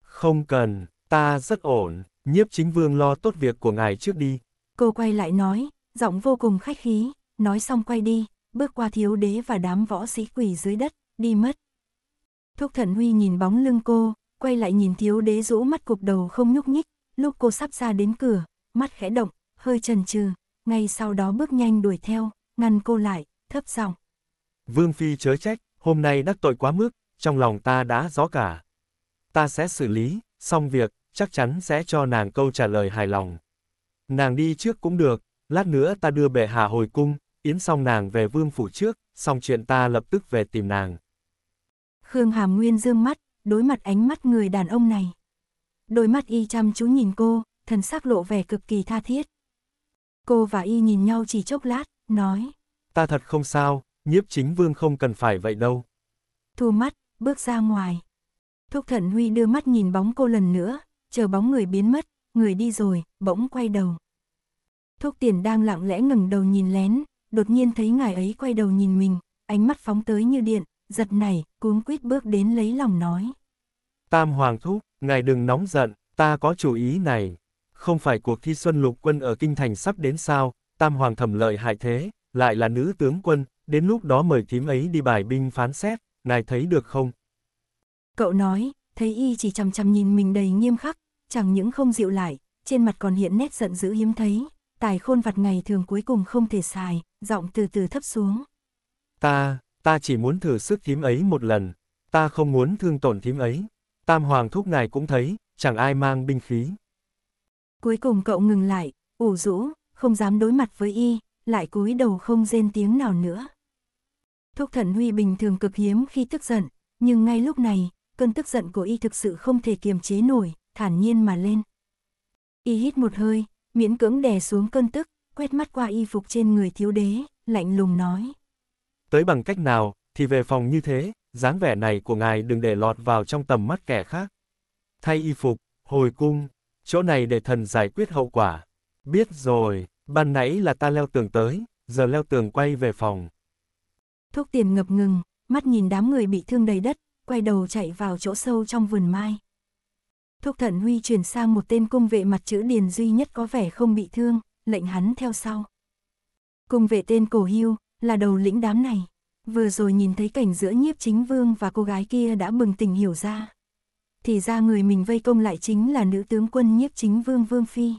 Không cần, ta rất ổn, nhiếp chính vương lo tốt việc của ngài trước đi. Cô quay lại nói, giọng vô cùng khách khí, nói xong quay đi, bước qua thiếu đế và đám võ sĩ quỳ dưới đất, đi mất. Thúc thần huy nhìn bóng lưng cô, quay lại nhìn thiếu đế rũ mắt cục đầu không nhúc nhích, lúc cô sắp ra đến cửa, mắt khẽ động, hơi chần chừ, ngay sau đó bước nhanh đuổi theo, ngăn cô lại, thấp giọng. Vương Phi chớ trách, hôm nay đắc tội quá mức, trong lòng ta đã rõ cả. Ta sẽ xử lý, xong việc, chắc chắn sẽ cho nàng câu trả lời hài lòng. Nàng đi trước cũng được, lát nữa ta đưa bệ hạ hồi cung, Yến xong nàng về vương phủ trước, xong chuyện ta lập tức về tìm nàng. Khương Hàm Nguyên dương mắt, đối mặt ánh mắt người đàn ông này. Đôi mắt y chăm chú nhìn cô, thần sắc lộ vẻ cực kỳ tha thiết. Cô và y nhìn nhau chỉ chốc lát, nói. Ta thật không sao, nhiếp chính vương không cần phải vậy đâu. Thu mắt, bước ra ngoài. Thúc thận Huy đưa mắt nhìn bóng cô lần nữa, chờ bóng người biến mất, người đi rồi, bỗng quay đầu. Thúc tiền đang lặng lẽ ngừng đầu nhìn lén, đột nhiên thấy ngài ấy quay đầu nhìn mình, ánh mắt phóng tới như điện, giật nảy, cuống quýt bước đến lấy lòng nói. Tam Hoàng Thúc, ngài đừng nóng giận, ta có chủ ý này. Không phải cuộc thi xuân lục quân ở Kinh Thành sắp đến sao, Tam Hoàng thẩm lợi hại thế, lại là nữ tướng quân, đến lúc đó mời thím ấy đi bài binh phán xét, ngài thấy được không? Cậu nói, thấy y chỉ chằm chằm nhìn mình đầy nghiêm khắc, chẳng những không dịu lại, trên mặt còn hiện nét giận dữ hiếm thấy, tài khôn vặt ngày thường cuối cùng không thể xài, giọng từ từ thấp xuống. Ta, ta chỉ muốn thử sức thím ấy một lần, ta không muốn thương tổn thím ấy. Tam hoàng thúc ngài cũng thấy, chẳng ai mang binh khí. Cuối cùng cậu ngừng lại, ủ rũ, không dám đối mặt với y, lại cúi đầu không rên tiếng nào nữa. Thúc thần Huy bình thường cực hiếm khi tức giận, nhưng ngay lúc này, cơn tức giận của y thực sự không thể kiềm chế nổi, thản nhiên mà lên. Y hít một hơi, miễn cưỡng đè xuống cơn tức, quét mắt qua y phục trên người thiếu đế, lạnh lùng nói. Tới bằng cách nào, thì về phòng như thế, dáng vẻ này của ngài đừng để lọt vào trong tầm mắt kẻ khác. Thay y phục, hồi cung, chỗ này để thần giải quyết hậu quả. Biết rồi, ban nãy là ta leo tường tới, giờ leo tường quay về phòng. Thuốc tiền ngập ngừng, mắt nhìn đám người bị thương đầy đất, quay đầu chạy vào chỗ sâu trong vườn mai. Thuốc Thận huy chuyển sang một tên cung vệ mặt chữ điền duy nhất có vẻ không bị thương, lệnh hắn theo sau. Cùng về tên cổ hưu, là đầu lĩnh đám này. Vừa rồi nhìn thấy cảnh giữa nhiếp chính vương và cô gái kia đã bừng tỉnh hiểu ra. Thì ra người mình vây công lại chính là nữ tướng quân nhiếp chính vương Vương Phi.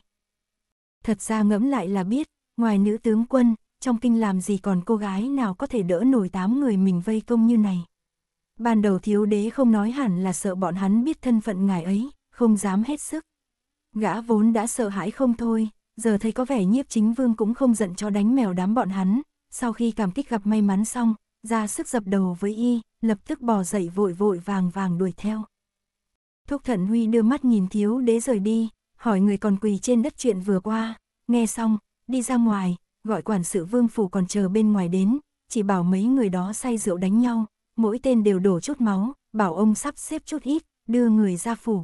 Thật ra ngẫm lại là biết, ngoài nữ tướng quân, trong kinh làm gì còn cô gái nào có thể đỡ nổi tám người mình vây công như này. Ban đầu thiếu đế không nói hẳn là sợ bọn hắn biết thân phận ngài ấy, không dám hết sức. Gã vốn đã sợ hãi không thôi, giờ thấy có vẻ nhiếp chính vương cũng không giận cho đánh mèo đám bọn hắn, sau khi cảm kích gặp may mắn xong, ra sức dập đầu với y, lập tức bò dậy vội vội vàng vàng đuổi theo. Thúc thận Huy đưa mắt nhìn thiếu đế rời đi, hỏi người còn quỳ trên đất chuyện vừa qua, nghe xong, đi ra ngoài, gọi quản sự vương phủ còn chờ bên ngoài đến, chỉ bảo mấy người đó say rượu đánh nhau, mỗi tên đều đổ chút máu, bảo ông sắp xếp chút ít, đưa người ra phủ.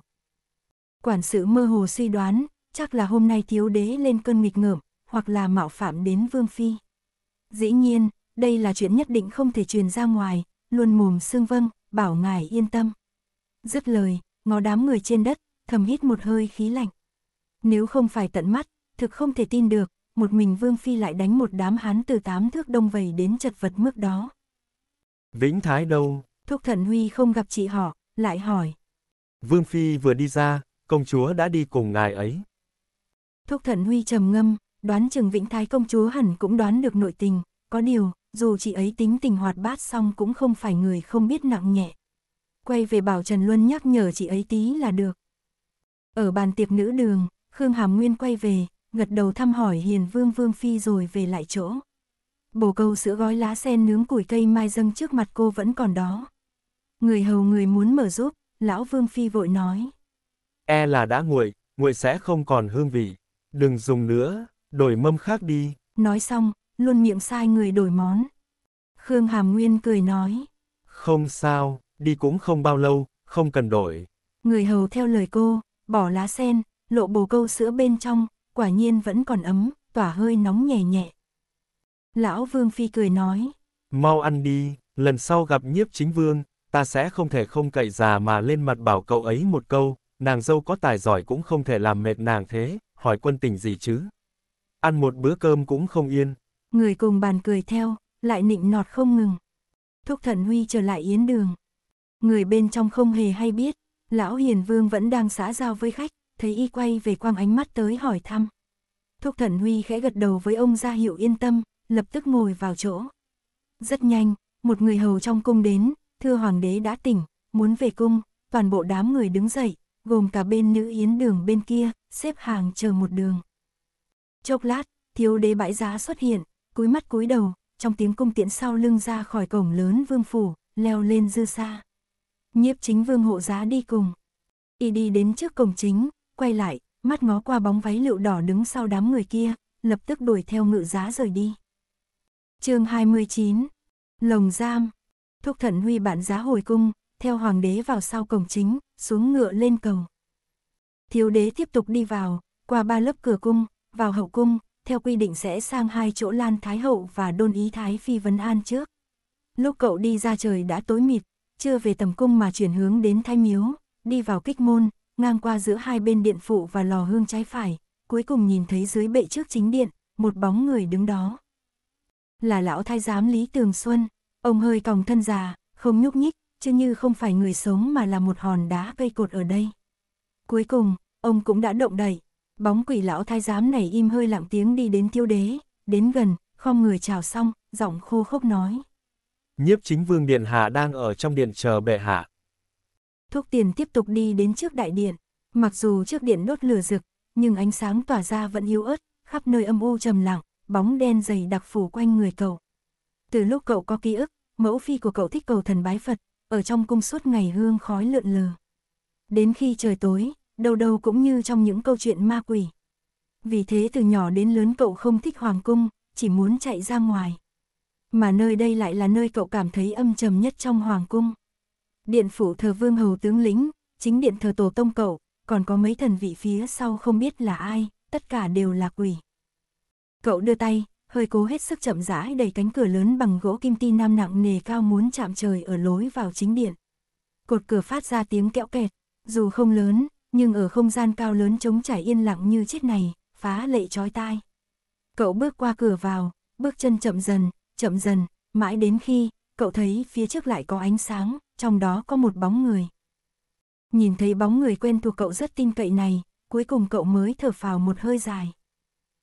Quản sự mơ hồ suy đoán, chắc là hôm nay thiếu đế lên cơn nghịch ngợm, hoặc là mạo phạm đến vương phi. Dĩ nhiên, đây là chuyện nhất định không thể truyền ra ngoài, luôn mồm xương vâng, bảo ngài yên tâm. Dứt lời, ngó đám người trên đất, thầm hít một hơi khí lạnh. Nếu không phải tận mắt, thực không thể tin được, một mình Vương Phi lại đánh một đám hán từ tám thước đông vầy đến chật vật mức đó. Vĩnh Thái đâu? Thúc Thần Huy không gặp chị họ, lại hỏi. Vương Phi vừa đi ra, công chúa đã đi cùng ngài ấy. Thúc thận huy trầm ngâm, đoán chừng Vĩnh Thái công chúa hẳn cũng đoán được nội tình, có điều, dù chị ấy tính tình hoạt bát xong cũng không phải người không biết nặng nhẹ. Quay về bảo Trần Luân nhắc nhở chị ấy tí là được. Ở bàn tiệc nữ đường, Khương Hàm Nguyên quay về, gật đầu thăm hỏi Hiền Vương Vương Phi rồi về lại chỗ. Bồ câu sữa gói lá sen nướng củi cây mai dâng trước mặt cô vẫn còn đó. Người hầu người muốn mở giúp, lão Vương Phi vội nói. E là đã nguội, nguội sẽ không còn hương vị. Đừng dùng nữa, đổi mâm khác đi. Nói xong, luôn miệng sai người đổi món. Khương Hàm Nguyên cười nói. Không sao, đi cũng không bao lâu, không cần đổi. Người hầu theo lời cô, bỏ lá sen, lộ bồ câu sữa bên trong, quả nhiên vẫn còn ấm, tỏa hơi nóng nhẹ nhẹ. Lão Vương Phi cười nói. Mau ăn đi, lần sau gặp nhiếp chính vương, ta sẽ không thể không cậy già mà lên mặt bảo cậu ấy một câu, nàng dâu có tài giỏi cũng không thể làm mệt nàng thế hỏi quân tình gì chứ? Ăn một bữa cơm cũng không yên. Người cùng bàn cười theo, lại nịnh nọt không ngừng. Thúc thần huy trở lại yến đường. Người bên trong không hề hay biết, lão hiền vương vẫn đang xã giao với khách, thấy y quay về quang ánh mắt tới hỏi thăm. Thúc thần huy khẽ gật đầu với ông ra hiệu yên tâm, lập tức ngồi vào chỗ. Rất nhanh, một người hầu trong cung đến, thưa hoàng đế đã tỉnh, muốn về cung, toàn bộ đám người đứng dậy, gồm cả bên nữ yến đường bên kia, xếp hàng chờ một đường. Chốc lát, thiếu đế bãi giá xuất hiện, cúi mắt cúi đầu, trong tiếng cung tiễn sau lưng ra khỏi cổng lớn vương phủ, leo lên dư xa. Nhiếp chính vương hộ giá đi cùng. Y đi đến trước cổng chính, quay lại, mắt ngó qua bóng váy lựu đỏ đứng sau đám người kia, lập tức đuổi theo ngự giá rời đi. chương 29 Lồng Giam Thúc Thận Huy bạn giá hồi cung, theo hoàng đế vào sau cổng chính, xuống ngựa lên cầu. Thiếu đế tiếp tục đi vào, qua ba lớp cửa cung, vào hậu cung, theo quy định sẽ sang hai chỗ Lan Thái Hậu và Đôn Ý Thái Phi Vấn An trước. Lúc cậu đi ra trời đã tối mịt, chưa về tầm cung mà chuyển hướng đến Thái Miếu, đi vào kích môn, ngang qua giữa hai bên điện phụ và lò hương trái phải, cuối cùng nhìn thấy dưới bệ trước chính điện, một bóng người đứng đó. Là lão thái giám Lý Tường Xuân, ông hơi còng thân già, không nhúc nhích, chứ như không phải người sống mà là một hòn đá cây cột ở đây. Cuối cùng, ông cũng đã động đậy. Bóng quỷ lão thái giám này im hơi lặng tiếng đi đến tiêu đế, đến gần, khom người chào xong, giọng khô khốc nói. Nhiếp chính vương điện hạ đang ở trong điện chờ bệ hạ. Thuốc tiền tiếp tục đi đến trước đại điện, mặc dù trước điện đốt lửa rực, nhưng ánh sáng tỏa ra vẫn yếu ớt, khắp nơi âm u trầm lặng, bóng đen dày đặc phủ quanh người cậu. Từ lúc cậu có ký ức, mẫu phi của cậu thích cầu thần bái Phật, ở trong cung suốt ngày hương khói lượn lờ. Đến khi trời tối, đâu đâu cũng như trong những câu chuyện ma quỷ. Vì thế từ nhỏ đến lớn cậu không thích hoàng cung, chỉ muốn chạy ra ngoài. Mà nơi đây lại là nơi cậu cảm thấy âm trầm nhất trong hoàng cung. Điện phủ thờ vương hầu tướng lĩnh, chính điện thờ tổ tông cậu, còn có mấy thần vị phía sau không biết là ai, tất cả đều là quỷ. Cậu đưa tay, hơi cố hết sức chậm rãi đẩy cánh cửa lớn bằng gỗ kim ti nam nặng nề cao muốn chạm trời ở lối vào chính điện. Cột cửa phát ra tiếng kẹo kẹt, dù không lớn, nhưng ở không gian cao lớn trống trải yên lặng như chết này, phá lệ trói tai. Cậu bước qua cửa vào, bước chân chậm dần, chậm dần, mãi đến khi, cậu thấy phía trước lại có ánh sáng, trong đó có một bóng người. Nhìn thấy bóng người quen thuộc cậu rất tin cậy này, cuối cùng cậu mới thở phào một hơi dài.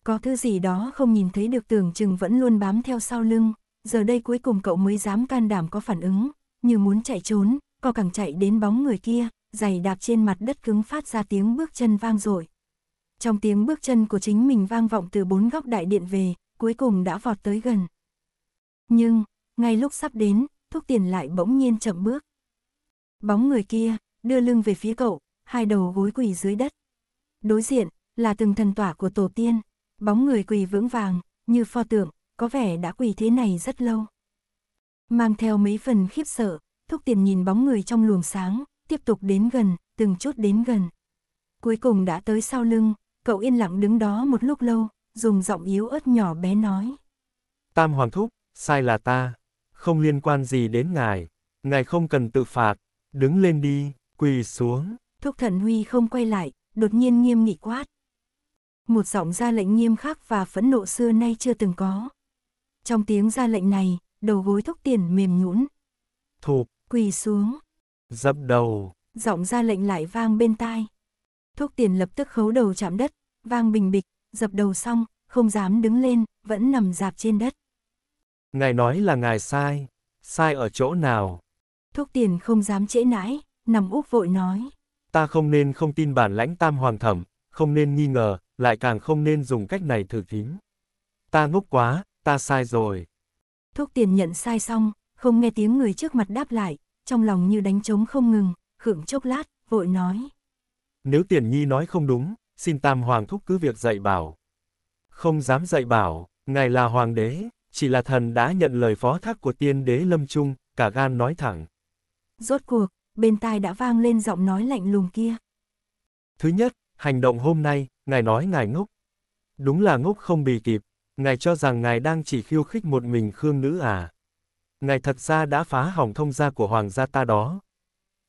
Có thứ gì đó không nhìn thấy được tưởng chừng vẫn luôn bám theo sau lưng, giờ đây cuối cùng cậu mới dám can đảm có phản ứng, như muốn chạy trốn, co cẳng chạy đến bóng người kia, giày đạp trên mặt đất cứng phát ra tiếng bước chân vang dội. Trong tiếng bước chân của chính mình vang vọng từ bốn góc đại điện về, cuối cùng đã vọt tới gần. Nhưng, ngay lúc sắp đến, thuốc tiền lại bỗng nhiên chậm bước. Bóng người kia, đưa lưng về phía cậu, hai đầu gối quỳ dưới đất. Đối diện, là từng thần tỏa của tổ tiên, bóng người quỳ vững vàng, như pho tượng, có vẻ đã quỳ thế này rất lâu. Mang theo mấy phần khiếp sợ, thúc tiền nhìn bóng người trong luồng sáng, tiếp tục đến gần, từng chút đến gần. Cuối cùng đã tới sau lưng, cậu yên lặng đứng đó một lúc lâu, dùng giọng yếu ớt nhỏ bé nói. Tam Hoàng Thúc, sai là ta, không liên quan gì đến ngài, ngài không cần tự phạt, đứng lên đi, quỳ xuống. Thúc thần Huy không quay lại, đột nhiên nghiêm nghị quát. Một giọng ra lệnh nghiêm khắc và phẫn nộ xưa nay chưa từng có. Trong tiếng ra lệnh này, đầu gối thúc tiền mềm nhũn. Thụp, quỳ xuống, Dập đầu. Giọng ra lệnh lại vang bên tai. Thuốc tiền lập tức khấu đầu chạm đất, vang bình bịch, dập đầu xong, không dám đứng lên, vẫn nằm dạp trên đất. Ngài nói là ngài sai, sai ở chỗ nào? Thuốc tiền không dám trễ nãi, nằm úp vội nói. Ta không nên không tin bản lãnh tam hoàng thẩm, không nên nghi ngờ, lại càng không nên dùng cách này thử thính. Ta ngốc quá, ta sai rồi. Thuốc tiền nhận sai xong, không nghe tiếng người trước mặt đáp lại, trong lòng như đánh trống không ngừng, khựng chốc lát, vội nói. Nếu tiền nhi nói không đúng, xin tam hoàng thúc cứ việc dạy bảo. Không dám dạy bảo, ngài là hoàng đế, chỉ là thần đã nhận lời phó thác của tiên đế lâm trung, cả gan nói thẳng. Rốt cuộc, bên tai đã vang lên giọng nói lạnh lùng kia. Thứ nhất, hành động hôm nay, ngài nói ngài ngốc. Đúng là ngốc không bì kịp, ngài cho rằng ngài đang chỉ khiêu khích một mình Khương nữ à. Ngài thật ra đã phá hỏng thông gia của hoàng gia ta đó.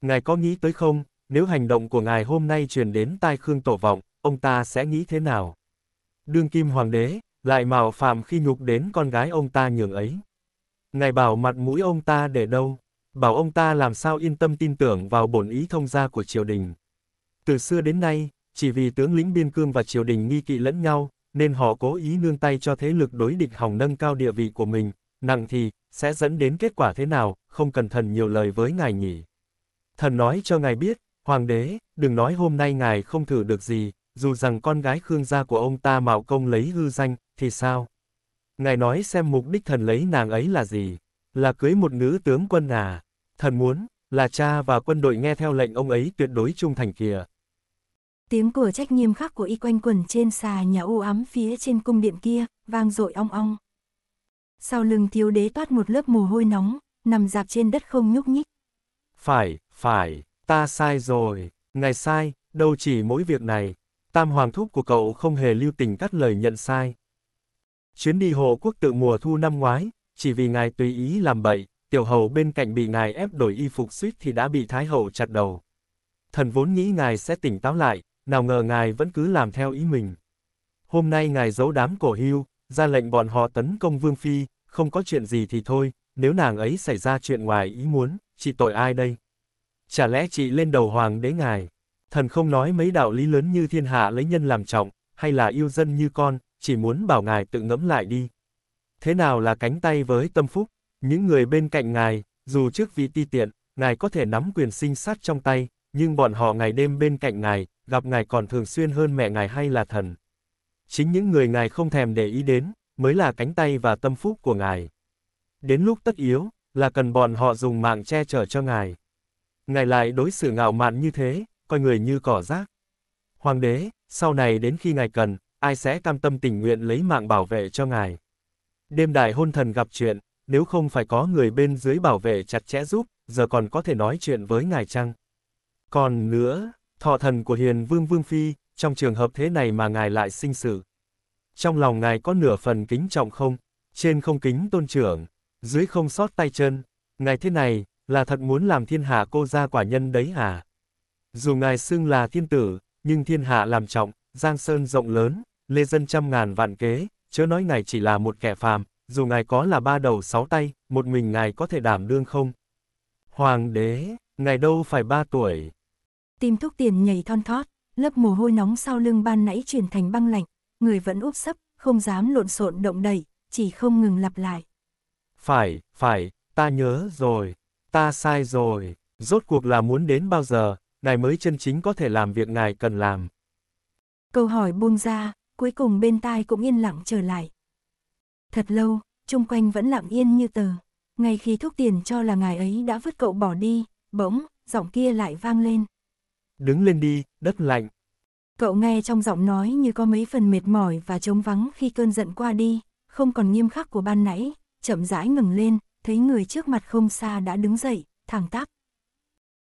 Ngài có nghĩ tới không, nếu hành động của ngài hôm nay truyền đến tai Khương Tổ Vọng, ông ta sẽ nghĩ thế nào? Đương kim hoàng đế, lại mạo phạm khi nhục đến con gái ông ta nhường ấy. Ngài bảo mặt mũi ông ta để đâu? Bảo ông ta làm sao yên tâm tin tưởng vào bổn ý thông gia của triều đình. Từ xưa đến nay, chỉ vì tướng lĩnh biên cương và triều đình nghi kỵ lẫn nhau, nên họ cố ý nương tay cho thế lực đối địch hỏng nâng cao địa vị của mình, nặng thì, sẽ dẫn đến kết quả thế nào, không cần thần nhiều lời với ngài nhỉ. Thần nói cho ngài biết, Hoàng đế, đừng nói hôm nay ngài không thử được gì, dù rằng con gái Khương gia của ông ta mạo công lấy hư danh, thì sao? Ngài nói xem mục đích thần lấy nàng ấy là gì? Là cưới một nữ tướng quân à? Thần muốn, là cha và quân đội nghe theo lệnh ông ấy tuyệt đối trung thành kìa. Tiếng của trách nghiêm khắc của y quanh quần trên xà nhà u ám phía trên cung điện kia, vang dội ong ong. Sau lưng thiếu đế toát một lớp mồ hôi nóng, nằm dạp trên đất không nhúc nhích. Phải, phải, ta sai rồi, ngài sai, đâu chỉ mỗi việc này. Tam hoàng thúc của cậu không hề lưu tình cắt lời nhận sai. Chuyến đi hộ quốc tự mùa thu năm ngoái, chỉ vì ngài tùy ý làm bậy, tiểu hầu bên cạnh bị ngài ép đổi y phục suýt thì đã bị thái hậu chặt đầu. Thần vốn nghĩ ngài sẽ tỉnh táo lại, nào ngờ ngài vẫn cứ làm theo ý mình. Hôm nay ngài giấu đám cổ hưu, ra lệnh bọn họ tấn công Vương Phi, không có chuyện gì thì thôi, nếu nàng ấy xảy ra chuyện ngoài ý muốn, chị tội ai đây? Chả lẽ chị lên đầu hoàng đế ngài? Thần không nói mấy đạo lý lớn như thiên hạ lấy nhân làm trọng, hay là yêu dân như con, chỉ muốn bảo ngài tự ngẫm lại đi. Thế nào là cánh tay với tâm phúc, những người bên cạnh ngài, dù trước vị ti tiện, ngài có thể nắm quyền sinh sát trong tay, nhưng bọn họ ngày đêm bên cạnh ngài, gặp ngài còn thường xuyên hơn mẹ ngài hay là thần, chính những người ngài không thèm để ý đến, mới là cánh tay và tâm phúc của ngài. Đến lúc tất yếu, là cần bọn họ dùng mạng che chở cho ngài. Ngài lại đối xử ngạo mạn như thế, coi người như cỏ rác. Hoàng đế, sau này đến khi ngài cần, ai sẽ cam tâm tình nguyện lấy mạng bảo vệ cho ngài. Đêm đại hôn thần gặp chuyện, nếu không phải có người bên dưới bảo vệ chặt chẽ giúp, giờ còn có thể nói chuyện với ngài chăng? Còn nữa, thọ thần của hiền vương vương phi, trong trường hợp thế này mà ngài lại sinh sự. Trong lòng ngài có nửa phần kính trọng không? Trên không kính tôn trưởng, dưới không sót tay chân, ngài thế này, là thật muốn làm thiên hạ cô ra quả nhân đấy à? Dù ngài xưng là thiên tử, nhưng thiên hạ làm trọng, giang sơn rộng lớn, lê dân trăm ngàn vạn kế, chớ nói ngài chỉ là một kẻ phàm, dù ngài có là ba đầu sáu tay, một mình ngài có thể đảm đương không? Hoàng đế, ngài đâu phải ba tuổi. Tim thúc tiền nhảy thon thót lớp mồ hôi nóng sau lưng ban nãy chuyển thành băng lạnh, người vẫn úp sấp, không dám lộn xộn động đẩy, chỉ không ngừng lặp lại. Phải, phải, ta nhớ rồi, ta sai rồi, rốt cuộc là muốn đến bao giờ, ngài mới chân chính có thể làm việc ngài cần làm. Câu hỏi buông ra, cuối cùng bên tai cũng yên lặng trở lại. Thật lâu, chung quanh vẫn lặng yên như tờ. Ngay khi thúc tiền cho là ngài ấy đã vứt cậu bỏ đi, bỗng, giọng kia lại vang lên đứng lên đi, đất lạnh. Cậu nghe trong giọng nói như có mấy phần mệt mỏi và trống vắng khi cơn giận qua đi, không còn nghiêm khắc của ban nãy, chậm rãi ngừng lên, thấy người trước mặt không xa đã đứng dậy, thẳng tắp.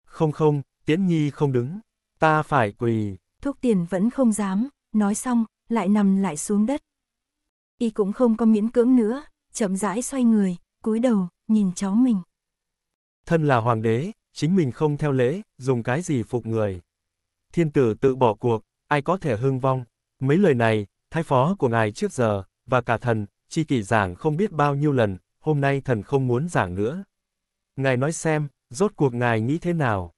Không không, Tiễn Nhi không đứng, ta phải quỳ. thúc tiền vẫn không dám, nói xong, lại nằm lại xuống đất. Y cũng không có miễn cưỡng nữa, chậm rãi xoay người, cúi đầu, nhìn cháu mình. Thân là hoàng đế, chính mình không theo lễ, dùng cái gì phục người. Thiên tử tự bỏ cuộc, ai có thể hưng vong. Mấy lời này, thái phó của ngài trước giờ, và cả thần, chi kỷ giảng không biết bao nhiêu lần, hôm nay thần không muốn giảng nữa. Ngài nói xem, rốt cuộc ngài nghĩ thế nào?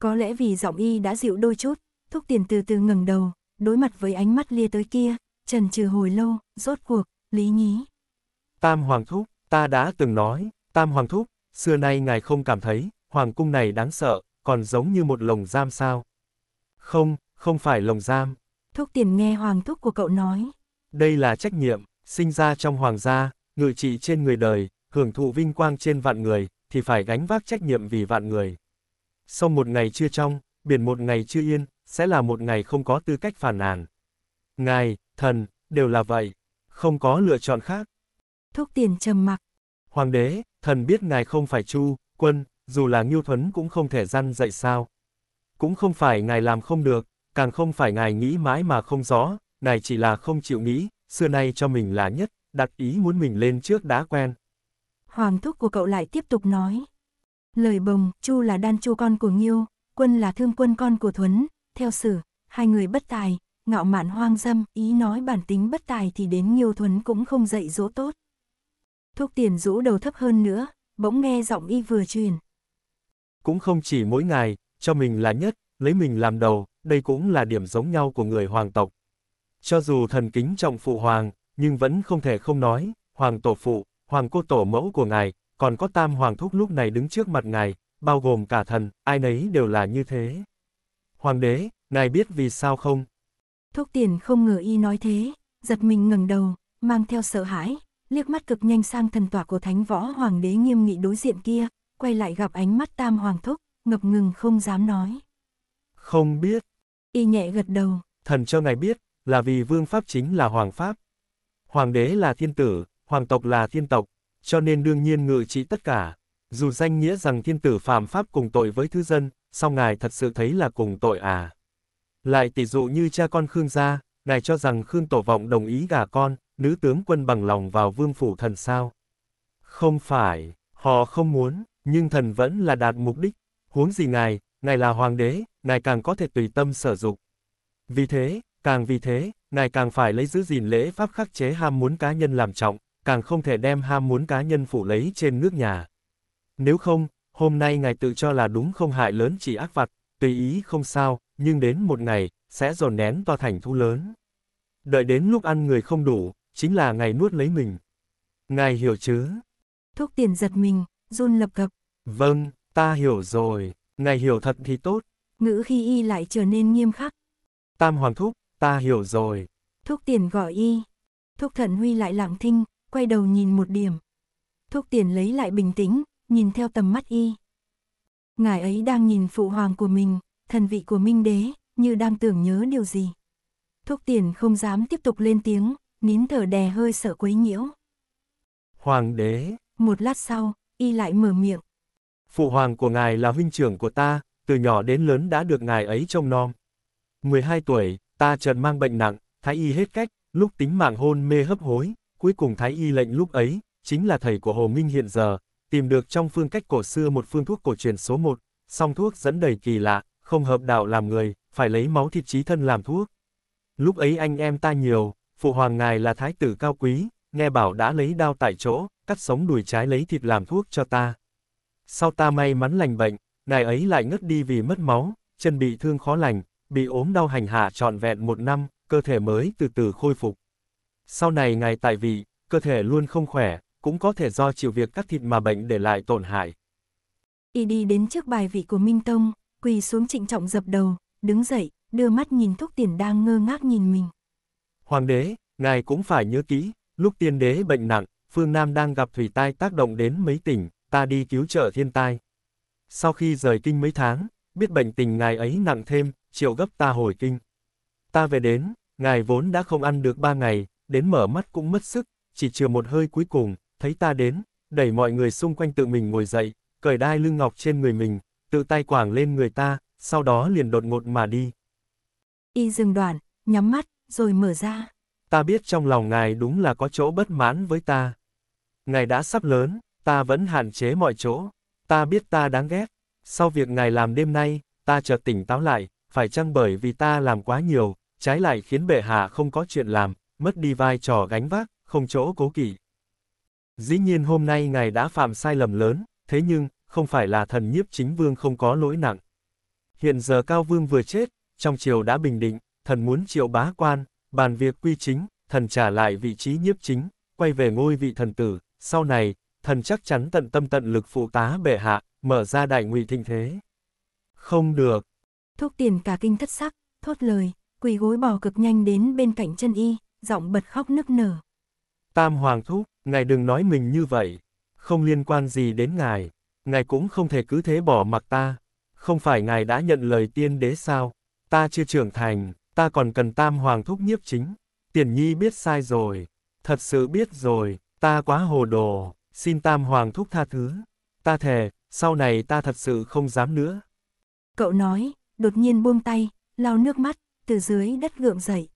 Có lẽ vì giọng y đã dịu đôi chút, thúc tiền từ từ ngẩng đầu, đối mặt với ánh mắt lia tới kia, trần trừ hồi lâu, rốt cuộc, lý nhí. Tam Hoàng Thúc, ta đã từng nói, Tam Hoàng Thúc, xưa nay ngài không cảm thấy, hoàng cung này đáng sợ, còn giống như một lồng giam sao? Không, không phải lồng giam. Thúc tiền nghe hoàng thúc của cậu nói. Đây là trách nhiệm, sinh ra trong hoàng gia, ngự trị trên người đời, hưởng thụ vinh quang trên vạn người, thì phải gánh vác trách nhiệm vì vạn người. Sau một ngày chưa trong, biển một ngày chưa yên, sẽ là một ngày không có tư cách phản nàn. Ngài, thần, đều là vậy, không có lựa chọn khác. Thúc tiền trầm mặc. Hoàng đế, thần biết ngài không phải chu, quân, dù là Ngưu Thuấn cũng không thể răn dạy sao. Cũng không phải ngài làm không được, càng không phải ngài nghĩ mãi mà không rõ, ngài chỉ là không chịu nghĩ, xưa nay cho mình là nhất, đặt ý muốn mình lên trước đã quen. Hoàng thúc của cậu lại tiếp tục nói. Lời bồng, Chu là đan chu con của Nghiêu, quân là thương quân con của Thuấn, theo sử, hai người bất tài, ngạo mạn hoang dâm, ý nói bản tính bất tài thì đến Nghiêu Thuấn cũng không dạy dỗ tốt. thúc tiền rũ đầu thấp hơn nữa, bỗng nghe giọng y vừa truyền, cũng không chỉ mỗi ngày cho mình là nhất, lấy mình làm đầu, đây cũng là điểm giống nhau của người hoàng tộc. Cho dù thần kính trọng phụ hoàng, nhưng vẫn không thể không nói, hoàng tổ phụ, hoàng cô tổ mẫu của ngài, còn có tam hoàng thúc lúc này đứng trước mặt ngài, bao gồm cả thần, ai nấy đều là như thế. Hoàng đế, ngài biết vì sao không? Thúc tiền không ngờ y nói thế, giật mình ngẩng đầu, mang theo sợ hãi, liếc mắt cực nhanh sang thần tỏa của thánh võ hoàng đế nghiêm nghị đối diện kia, quay lại gặp ánh mắt tam hoàng thúc, ngập ngừng không dám nói. Không biết. Y nhẹ gật đầu. Thần cho ngài biết, là vì vương pháp chính là hoàng pháp. Hoàng đế là thiên tử, hoàng tộc là thiên tộc, cho nên đương nhiên ngự trị tất cả. Dù danh nghĩa rằng thiên tử phạm pháp cùng tội với thư dân, song ngài thật sự thấy là cùng tội à. Lại tỷ dụ như cha con Khương gia, ngài cho rằng Khương Tổ Vọng đồng ý gả con, nữ tướng quân bằng lòng vào vương phủ thần sao. Không phải, họ không muốn, nhưng thần vẫn là đạt mục đích, huống gì ngài, ngài là hoàng đế, ngài càng có thể tùy tâm sở dụng. Vì thế, càng vì thế, ngài càng phải lấy giữ gìn lễ pháp khắc chế ham muốn cá nhân làm trọng, càng không thể đem ham muốn cá nhân phủ lấy trên nước nhà. Nếu không, hôm nay ngài tự cho là đúng không hại lớn chỉ ác vặt, tùy ý không sao, nhưng đến một ngày, sẽ dồn nén to thành thu lớn. Đợi đến lúc ăn người không đủ, chính là ngày nuốt lấy mình. Ngài hiểu chứ? Thuốc tiền giật mình, Jun lập cập. Vâng, ta hiểu rồi, ngài hiểu thật thì tốt. Ngữ khi y lại trở nên nghiêm khắc. Tam hoàng thúc, ta hiểu rồi. Thúc tiền gọi y. Thúc thận huy lại lặng thinh, quay đầu nhìn một điểm. Thúc tiền lấy lại bình tĩnh, nhìn theo tầm mắt y. Ngài ấy đang nhìn phụ hoàng của mình, thần vị của minh đế, như đang tưởng nhớ điều gì. Thúc tiền không dám tiếp tục lên tiếng, nín thở đè hơi sợ quấy nhiễu. Hoàng đế. Một lát sau, y lại mở miệng. Phụ hoàng của ngài là huynh trưởng của ta, từ nhỏ đến lớn đã được ngài ấy trông nom. 12 tuổi, ta trần mang bệnh nặng, thái y hết cách, lúc tính mạng hôn mê hấp hối, cuối cùng thái y lệnh lúc ấy, chính là thầy của Hồ Minh hiện giờ, tìm được trong phương cách cổ xưa một phương thuốc cổ truyền số 1, song thuốc dẫn đầy kỳ lạ, không hợp đạo làm người, phải lấy máu thịt trí thân làm thuốc. Lúc ấy anh em ta nhiều, phụ hoàng ngài là thái tử cao quý, nghe bảo đã lấy đao tại chỗ, cắt sống đùi trái lấy thịt làm thuốc cho ta. Sau ta may mắn lành bệnh, ngài ấy lại ngất đi vì mất máu, chân bị thương khó lành, bị ốm đau hành hạ trọn vẹn một năm, cơ thể mới từ từ khôi phục. Sau này ngài tại vị, cơ thể luôn không khỏe, cũng có thể do chịu việc cắt thịt mà bệnh để lại tổn hại. Y đi đến trước bài vị của Minh Tông, quỳ xuống trịnh trọng dập đầu, đứng dậy, đưa mắt nhìn thúc tiền đang ngơ ngác nhìn mình. Hoàng đế, ngài cũng phải nhớ kỹ, lúc tiên đế bệnh nặng, phương Nam đang gặp thủy tai tác động đến mấy tỉnh, ta đi cứu trợ thiên tai. Sau khi rời kinh mấy tháng, biết bệnh tình ngài ấy nặng thêm, triệu gấp ta hồi kinh. Ta về đến, ngài vốn đã không ăn được ba ngày, đến mở mắt cũng mất sức, chỉ chừa một hơi cuối cùng, thấy ta đến, đẩy mọi người xung quanh tự mình ngồi dậy, cởi đai lưng ngọc trên người mình, tự tay quảng lên người ta, sau đó liền đột ngột mà đi. Y dừng đoạn, nhắm mắt, rồi mở ra. Ta biết trong lòng ngài đúng là có chỗ bất mãn với ta ngài đã sắp lớn, ta vẫn hạn chế mọi chỗ, ta biết ta đáng ghét. Sau việc ngài làm đêm nay, ta chợt tỉnh táo lại, phải chăng bởi vì ta làm quá nhiều, trái lại khiến bệ hạ không có chuyện làm, mất đi vai trò gánh vác, không chỗ cố kỵ. Dĩ nhiên hôm nay ngài đã phạm sai lầm lớn, thế nhưng, không phải là thần nhiếp chính vương không có lỗi nặng. Hiện giờ Cao Vương vừa chết, trong triều đã bình định, thần muốn triệu bá quan, bàn việc quy chính, thần trả lại vị trí nhiếp chính, quay về ngôi vị thần tử, sau này, thần chắc chắn tận tâm tận lực phụ tá bệ hạ, mở ra đại ngụy thịnh thế. Không được. Thuốc tiền cả kinh thất sắc, thốt lời, quỳ gối bò cực nhanh đến bên cạnh chân y, giọng bật khóc nức nở. Tam hoàng thúc, ngài đừng nói mình như vậy. Không liên quan gì đến ngài. Ngài cũng không thể cứ thế bỏ mặc ta. Không phải ngài đã nhận lời tiên đế sao? Ta chưa trưởng thành, ta còn cần tam hoàng thúc nhiếp chính. Tiền nhi biết sai rồi. Thật sự biết rồi, Ta quá hồ đồ, xin Tam Hoàng thúc tha thứ. Ta thề, sau này ta thật sự không dám nữa. Cậu nói, đột nhiên buông tay, lau nước mắt, từ dưới đất gượng dậy.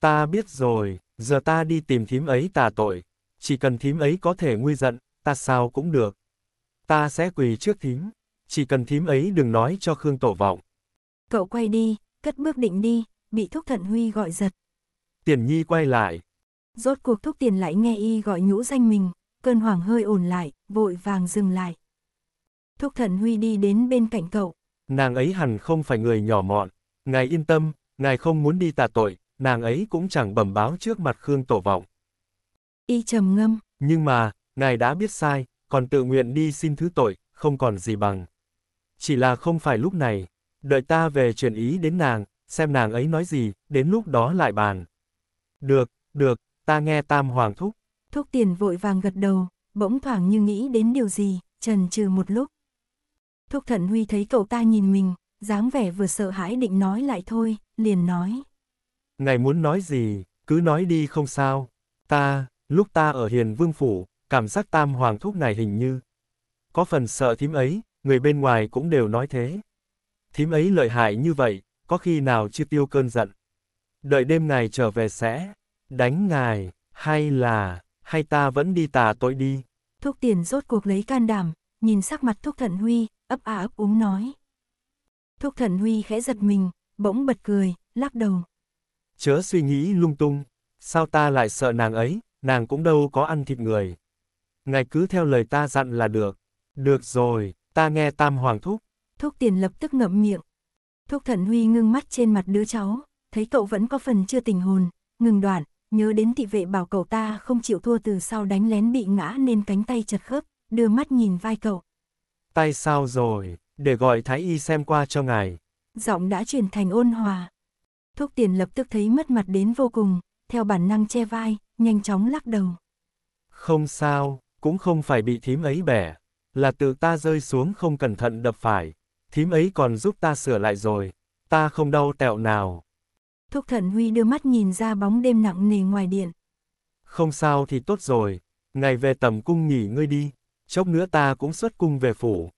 Ta biết rồi, giờ ta đi tìm thím ấy tà tội. Chỉ cần thím ấy có thể nguy giận, ta sao cũng được. Ta sẽ quỳ trước thím, chỉ cần thím ấy đừng nói cho Khương Tổ vọng. Cậu quay đi, cất bước định đi, bị Thúc Thận Huy gọi giật. Tiền Nhi quay lại, Rốt cuộc thúc tiền lại nghe y gọi nhũ danh mình, cơn hoảng hơi ổn lại, vội vàng dừng lại. Thúc thần Huy đi đến bên cạnh cậu. Nàng ấy hẳn không phải người nhỏ mọn, ngài yên tâm, ngài không muốn đi tà tội, nàng ấy cũng chẳng bẩm báo trước mặt Khương Tổ Vọng. Y trầm ngâm. Nhưng mà, ngài đã biết sai, còn tự nguyện đi xin thứ tội, không còn gì bằng. Chỉ là không phải lúc này, đợi ta về truyền ý đến nàng, xem nàng ấy nói gì, đến lúc đó lại bàn. Được, được, ta nghe tam hoàng thúc. Thúc tiền vội vàng gật đầu, bỗng thoảng như nghĩ đến điều gì, trần trừ một lúc. Thúc thận huy thấy cậu ta nhìn mình, dáng vẻ vừa sợ hãi định nói lại thôi, liền nói. Ngài muốn nói gì, cứ nói đi không sao. Ta, lúc ta ở hiền vương phủ, cảm giác tam hoàng thúc này hình như. Có phần sợ thím ấy, người bên ngoài cũng đều nói thế. Thím ấy lợi hại như vậy, có khi nào chưa tiêu cơn giận. Đợi đêm này trở về sẽ đánh ngài, hay là, hay ta vẫn đi tà tội đi. Thúc tiền rốt cuộc lấy can đảm, nhìn sắc mặt thúc thận huy, ấp à ấp úng nói. Thúc thận huy khẽ giật mình, bỗng bật cười, lắc đầu. Chớ suy nghĩ lung tung, sao ta lại sợ nàng ấy, nàng cũng đâu có ăn thịt người. Ngài cứ theo lời ta dặn là được. Được rồi, ta nghe tam hoàng thúc. Thúc tiền lập tức ngậm miệng. Thúc thận huy ngưng mắt trên mặt đứa cháu, thấy cậu vẫn có phần chưa tỉnh hồn, ngừng đoạn, nhớ đến thị vệ bảo cậu ta không chịu thua từ sau đánh lén bị ngã nên cánh tay chật khớp, đưa mắt nhìn vai cậu. Tay sao rồi, để gọi thái y xem qua cho ngài. Giọng đã chuyển thành ôn hòa. Thúc tiền lập tức thấy mất mặt đến vô cùng, theo bản năng che vai, nhanh chóng lắc đầu. Không sao, cũng không phải bị thím ấy bẻ, là tự ta rơi xuống không cẩn thận đập phải, thím ấy còn giúp ta sửa lại rồi, ta không đau tẹo nào. Thúc Thận Huy đưa mắt nhìn ra bóng đêm nặng nề ngoài điện. Không sao thì tốt rồi, ngày về tầm cung nghỉ ngơi đi, chốc nữa ta cũng xuất cung về phủ.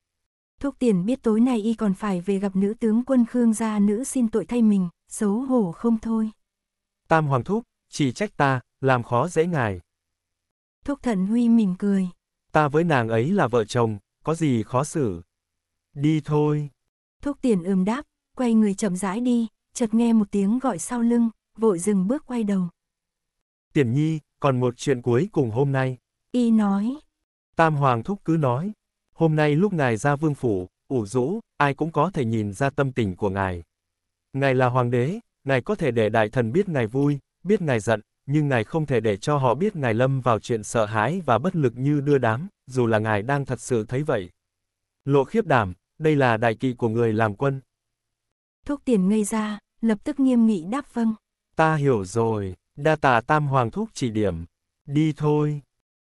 Thúc Tiền biết tối nay y còn phải về gặp nữ tướng quân Khương gia nữ xin tội thay mình, xấu hổ không thôi. Tam Hoàng Thúc, chỉ trách ta, làm khó dễ ngài. Thúc Thận Huy mỉm cười. Ta với nàng ấy là vợ chồng, có gì khó xử. Đi thôi. Thúc Tiền ưm đáp, quay người chậm rãi đi, chợt nghe một tiếng gọi sau lưng, vội dừng bước quay đầu. Tiểm nhi, còn một chuyện cuối cùng hôm nay. Y nói. Tam Hoàng Thúc cứ nói. Hôm nay lúc ngài ra vương phủ, ủ rũ, ai cũng có thể nhìn ra tâm tình của ngài. Ngài là hoàng đế, ngài có thể để đại thần biết ngài vui, biết ngài giận, nhưng ngài không thể để cho họ biết ngài lâm vào chuyện sợ hãi và bất lực như đưa đám, dù là ngài đang thật sự thấy vậy. Lộ khiếp đảm, đây là đại kỵ của người làm quân. Thúc tiền ngây ra, lập tức nghiêm nghị đáp vâng. Ta hiểu rồi, đa tà tam hoàng thúc chỉ điểm. Đi thôi.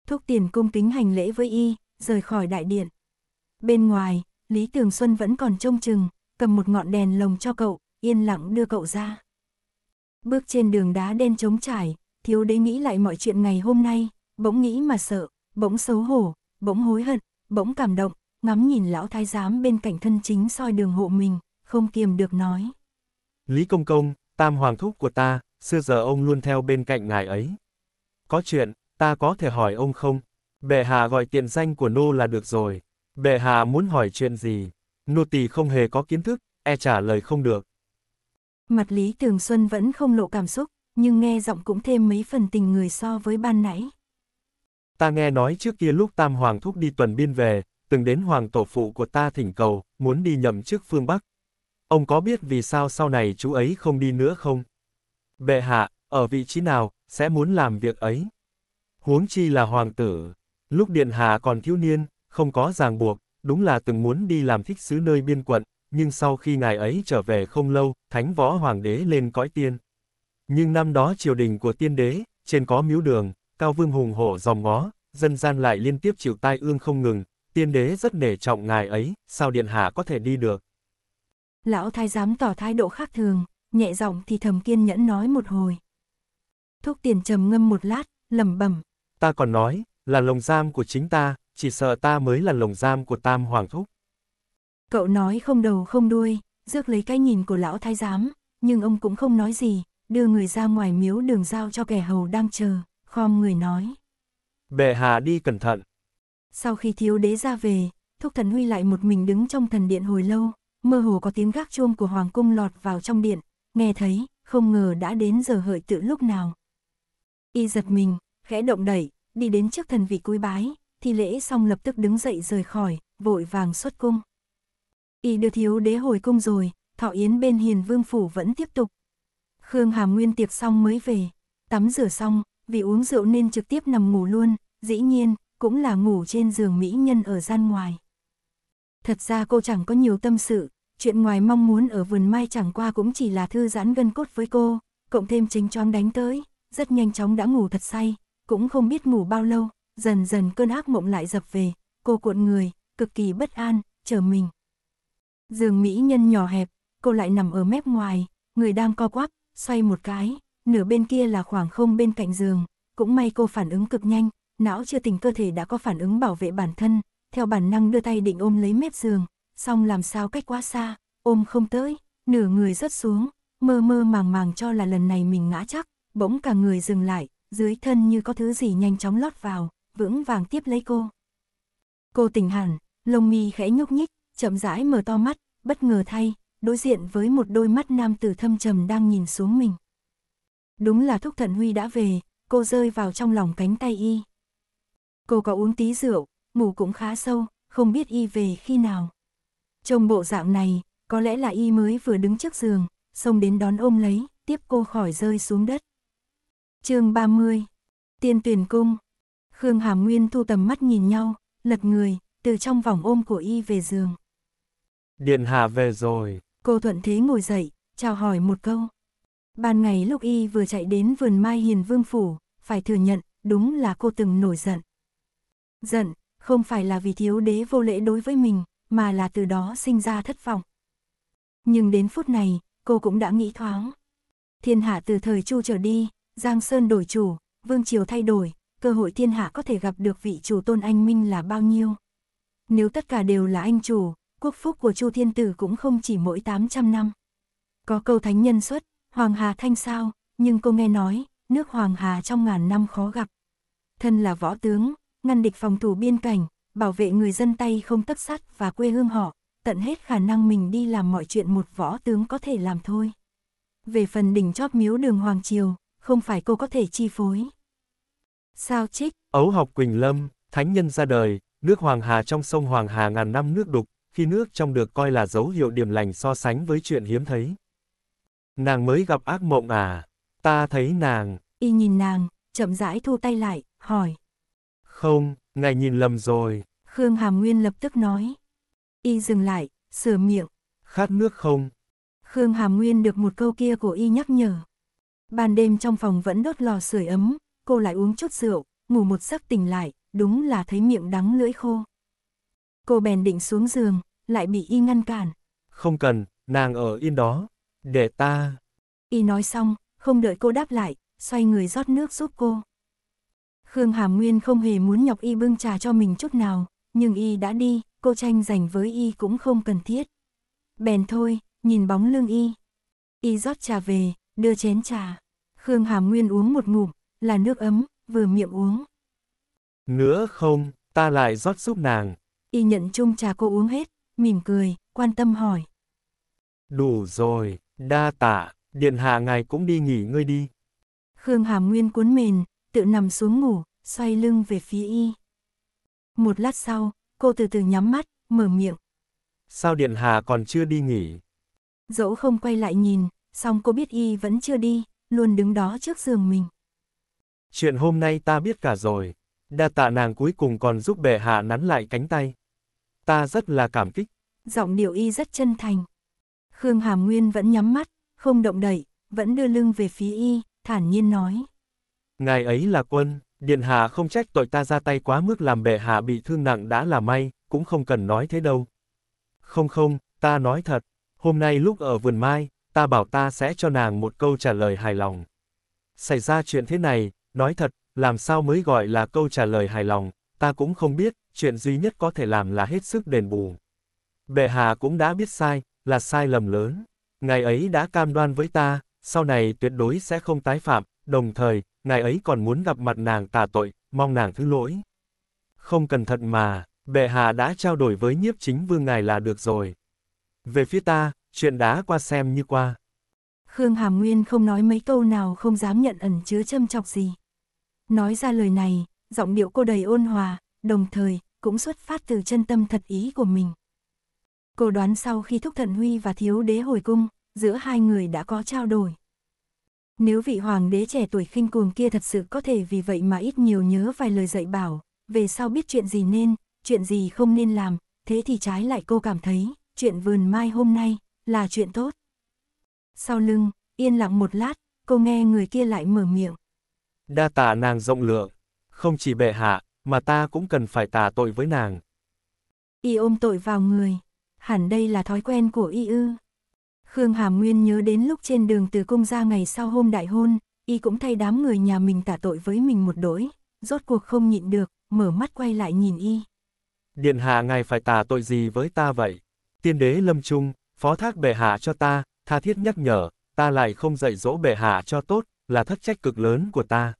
Thúc tiền cung kính hành lễ với y, rời khỏi đại điện. Bên ngoài, Lý Tường Xuân vẫn còn trông chừng, cầm một ngọn đèn lồng cho cậu, yên lặng đưa cậu ra. Bước trên đường đá đen trống trải, thiếu đế nghĩ lại mọi chuyện ngày hôm nay, bỗng nghĩ mà sợ, bỗng xấu hổ, bỗng hối hận, bỗng cảm động, ngắm nhìn lão thái giám bên cạnh thân chính soi đường hộ mình, không kiềm được nói. Lý Công Công, tam hoàng thúc của ta, xưa giờ ông luôn theo bên cạnh ngài ấy. Có chuyện, ta có thể hỏi ông không? Bệ hạ gọi tiện danh của nô là được rồi. Bệ hạ muốn hỏi chuyện gì? Nô tỳ không hề có kiến thức, e trả lời không được. Mặt Lý Tường Xuân vẫn không lộ cảm xúc, nhưng nghe giọng cũng thêm mấy phần tình người so với ban nãy. Ta nghe nói trước kia lúc Tam Hoàng Thúc đi tuần biên về, từng đến Hoàng Tổ Phụ của ta thỉnh cầu, muốn đi nhậm chức phương Bắc, Ông có biết vì sao sau này chú ấy không đi nữa không? Bệ hạ, ở vị trí nào, sẽ muốn làm việc ấy? Huống chi là hoàng tử. Lúc điện hạ còn thiếu niên, không có ràng buộc, đúng là từng muốn đi làm thích sứ nơi biên quận, nhưng sau khi ngài ấy trở về không lâu, thánh võ hoàng đế lên cõi tiên. Nhưng năm đó triều đình của tiên đế, trên có miếu đường, cao vương hùng hổ dòng ngó, dân gian lại liên tiếp chịu tai ương không ngừng, tiên đế rất nể trọng ngài ấy, sao điện hạ có thể đi được. Lão thái giám tỏ thái độ khác thường, nhẹ giọng thì thầm kiên nhẫn nói một hồi. Thúc tiền trầm ngâm một lát, lẩm bẩm. Ta còn nói, là lồng giam của chính ta, chỉ sợ ta mới là lồng giam của tam hoàng thúc. Cậu nói không đầu không đuôi, rước lấy cái nhìn của lão thái giám, nhưng ông cũng không nói gì, đưa người ra ngoài miếu đường giao cho kẻ hầu đang chờ, khom người nói. Bệ hạ đi cẩn thận. Sau khi thiếu đế ra về, Thúc Thần Huy lại một mình đứng trong thần điện hồi lâu, mơ hồ có tiếng gác chuông của hoàng cung lọt vào trong điện, nghe thấy, không ngờ đã đến giờ hợi tự lúc nào. Y giật mình, khẽ động đẩy, đi đến trước thần vị cúi bái, thi lễ xong lập tức đứng dậy rời khỏi, vội vàng xuất cung. Y đưa thiếu đế hồi cung rồi, thọ yến bên hiền vương phủ vẫn tiếp tục. Khương Hàm Nguyên tiệc xong mới về, tắm rửa xong, vì uống rượu nên trực tiếp nằm ngủ luôn, dĩ nhiên, cũng là ngủ trên giường mỹ nhân ở gian ngoài. Thật ra cô chẳng có nhiều tâm sự, chuyện ngoài mong muốn ở vườn mai chẳng qua cũng chỉ là thư giãn gân cốt với cô, cộng thêm chính choáng đánh tới, rất nhanh chóng đã ngủ thật say, cũng không biết ngủ bao lâu, dần dần cơn ác mộng lại dập về, cô cuộn người, cực kỳ bất an, chờ mình. Giường mỹ nhân nhỏ hẹp, cô lại nằm ở mép ngoài, người đang co quắp, xoay một cái, nửa bên kia là khoảng không bên cạnh giường, cũng may cô phản ứng cực nhanh, não chưa tỉnh cơ thể đã có phản ứng bảo vệ bản thân, theo bản năng đưa tay định ôm lấy mép giường, song làm sao cách quá xa, ôm không tới, nửa người rớt xuống, mơ mơ màng màng cho là lần này mình ngã chắc, bỗng cả người dừng lại, dưới thân như có thứ gì nhanh chóng lót vào, vững vàng tiếp lấy cô. Cô tỉnh hẳn, lông mi khẽ nhúc nhích, chậm rãi mở to mắt, bất ngờ thay, đối diện với một đôi mắt nam tử thâm trầm đang nhìn xuống mình. Đúng là Thúc thận Huy đã về, cô rơi vào trong lòng cánh tay y. Cô có uống tí rượu, ngủ cũng khá sâu, không biết y về khi nào. Trông bộ dạng này, có lẽ là y mới vừa đứng trước giường, xông đến đón ôm lấy, tiếp cô khỏi rơi xuống đất. chương 30 Tiên tuyển cung Khương Hàm Nguyên thu tầm mắt nhìn nhau, lật người, từ trong vòng ôm của y về giường. Điện hạ về rồi. Cô thuận thế ngồi dậy, chào hỏi một câu. Ban ngày lúc y vừa chạy đến vườn mai hiền vương phủ, phải thừa nhận, đúng là cô từng nổi giận. Giận, không phải là vì thiếu đế vô lễ đối với mình, mà là từ đó sinh ra thất vọng. Nhưng đến phút này, cô cũng đã nghĩ thoáng. Thiên hạ từ thời Chu trở đi, Giang Sơn đổi chủ, Vương Triều thay đổi, cơ hội thiên hạ có thể gặp được vị chủ tôn anh Minh là bao nhiêu. Nếu tất cả đều là anh chủ, quốc phúc của Chu Thiên Tử cũng không chỉ mỗi 800 năm. Có câu thánh nhân xuất, Hoàng Hà Thanh sao, nhưng cô nghe nói, nước Hoàng Hà trong ngàn năm khó gặp. Thân là võ tướng, ngăn địch phòng thủ biên cảnh, bảo vệ người dân tay không tấc sắt và quê hương họ, tận hết khả năng mình đi làm mọi chuyện một võ tướng có thể làm thôi. Về phần đỉnh chóp miếu đường Hoàng Triều, không phải cô có thể chi phối. Sao trích? Ấu học Quỳnh Lâm, thánh nhân ra đời, nước Hoàng Hà trong sông Hoàng Hà ngàn năm nước đục, khi nước trong được coi là dấu hiệu điểm lành so sánh với chuyện hiếm thấy. Nàng mới gặp ác mộng à? Ta thấy nàng. Y nhìn nàng, chậm rãi thu tay lại, hỏi. Không, Ngài nhìn lầm rồi. Khương Hàm Nguyên lập tức nói. Y dừng lại, sửa miệng. Khát nước không? Khương Hàm Nguyên được một câu kia của Y nhắc nhở. Ban đêm trong phòng vẫn đốt lò sưởi ấm, cô lại uống chút rượu, ngủ một giấc tỉnh lại, đúng là thấy miệng đắng lưỡi khô. Cô bèn định xuống giường, lại bị Y ngăn cản. Không cần, nàng ở yên đó, để ta. Y nói xong, không đợi cô đáp lại, xoay người rót nước giúp cô. Khương Hàm Nguyên không hề muốn nhọc y bưng trà cho mình chút nào, nhưng y đã đi, cô tranh giành với y cũng không cần thiết. Bèn thôi, nhìn bóng lưng y. Y rót trà về, đưa chén trà. Khương Hàm Nguyên uống một ngụm, là nước ấm, vừa miệng uống. Nữa không, ta lại rót giúp nàng. Y nhận chung trà cô uống hết, mỉm cười, quan tâm hỏi. Đủ rồi, đa tạ, điện hạ ngài cũng đi nghỉ ngơi đi. Khương Hàm Nguyên cuốn mền, tự nằm xuống ngủ, xoay lưng về phía y. Một lát sau, cô từ từ nhắm mắt, mở miệng. Sao Điện Hà còn chưa đi nghỉ? Dẫu không quay lại nhìn, song cô biết y vẫn chưa đi, luôn đứng đó trước giường mình. Chuyện hôm nay ta biết cả rồi. Đa tạ nàng cuối cùng còn giúp bệ hạ nắn lại cánh tay. Ta rất là cảm kích. Giọng điệu y rất chân thành. Khương Hàm Nguyên vẫn nhắm mắt, không động đậy, vẫn đưa lưng về phía y, thản nhiên nói. Ngài ấy là quân, Điện Hạ không trách tội ta ra tay quá mức làm bệ hạ bị thương nặng đã là may, cũng không cần nói thế đâu. Không không, ta nói thật, hôm nay lúc ở vườn mai, ta bảo ta sẽ cho nàng một câu trả lời hài lòng. Xảy ra chuyện thế này, nói thật, làm sao mới gọi là câu trả lời hài lòng, ta cũng không biết, chuyện duy nhất có thể làm là hết sức đền bù. Bệ hạ cũng đã biết sai, là sai lầm lớn. Ngài ấy đã cam đoan với ta, sau này tuyệt đối sẽ không tái phạm, đồng thời, ngài ấy còn muốn gặp mặt nàng tả tội, mong nàng thứ lỗi. Không cẩn thận mà, bệ hạ đã trao đổi với nhiếp chính vương ngài là được rồi. Về phía ta, chuyện đã qua xem như qua. Khương Hàm Nguyên không nói mấy câu nào không dám nhận ẩn chứa châm chọc gì. Nói ra lời này, giọng điệu cô đầy ôn hòa, đồng thời, cũng xuất phát từ chân tâm thật ý của mình. Cô đoán sau khi Thúc thận Huy và Thiếu Đế hồi cung, giữa hai người đã có trao đổi. Nếu vị hoàng đế trẻ tuổi khinh cuồng kia thật sự có thể vì vậy mà ít nhiều nhớ vài lời dạy bảo, về sau biết chuyện gì nên, chuyện gì không nên làm, thế thì trái lại cô cảm thấy, chuyện vườn mai hôm nay là chuyện tốt. Sau lưng, yên lặng một lát, cô nghe người kia lại mở miệng. Đa tạ nàng rộng lượng, không chỉ bệ hạ, mà ta cũng cần phải tạ tội với nàng. Y ôm tội vào người, hẳn đây là thói quen của y ư. Khương Hàm Nguyên nhớ đến lúc trên đường từ cung ra ngày sau hôm đại hôn, y cũng thay đám người nhà mình tả tội với mình một đỗi, rốt cuộc không nhịn được, mở mắt quay lại nhìn y. Điện hạ ngài phải tả tội gì với ta vậy? Tiên đế lâm trung, phó thác bệ hạ cho ta, tha thiết nhắc nhở, ta lại không dạy dỗ bệ hạ cho tốt, là thất trách cực lớn của ta.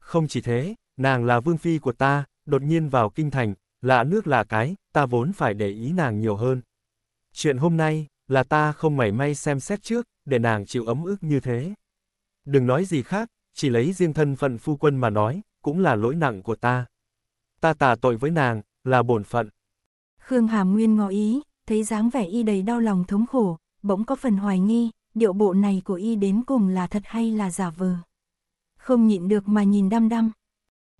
Không chỉ thế, nàng là vương phi của ta, đột nhiên vào kinh thành, lạ nước lạ cái, ta vốn phải để ý nàng nhiều hơn. Chuyện hôm nay, là ta không mảy may xem xét trước, để nàng chịu ấm ức như thế. Đừng nói gì khác, chỉ lấy riêng thân phận phu quân mà nói, cũng là lỗi nặng của ta. Ta tà tội với nàng, là bổn phận. Khương Hàm Nguyên ngó ý, thấy dáng vẻ y đầy đau lòng thống khổ, bỗng có phần hoài nghi, điệu bộ này của y đến cùng là thật hay là giả vờ. Không nhịn được mà nhìn đăm đăm.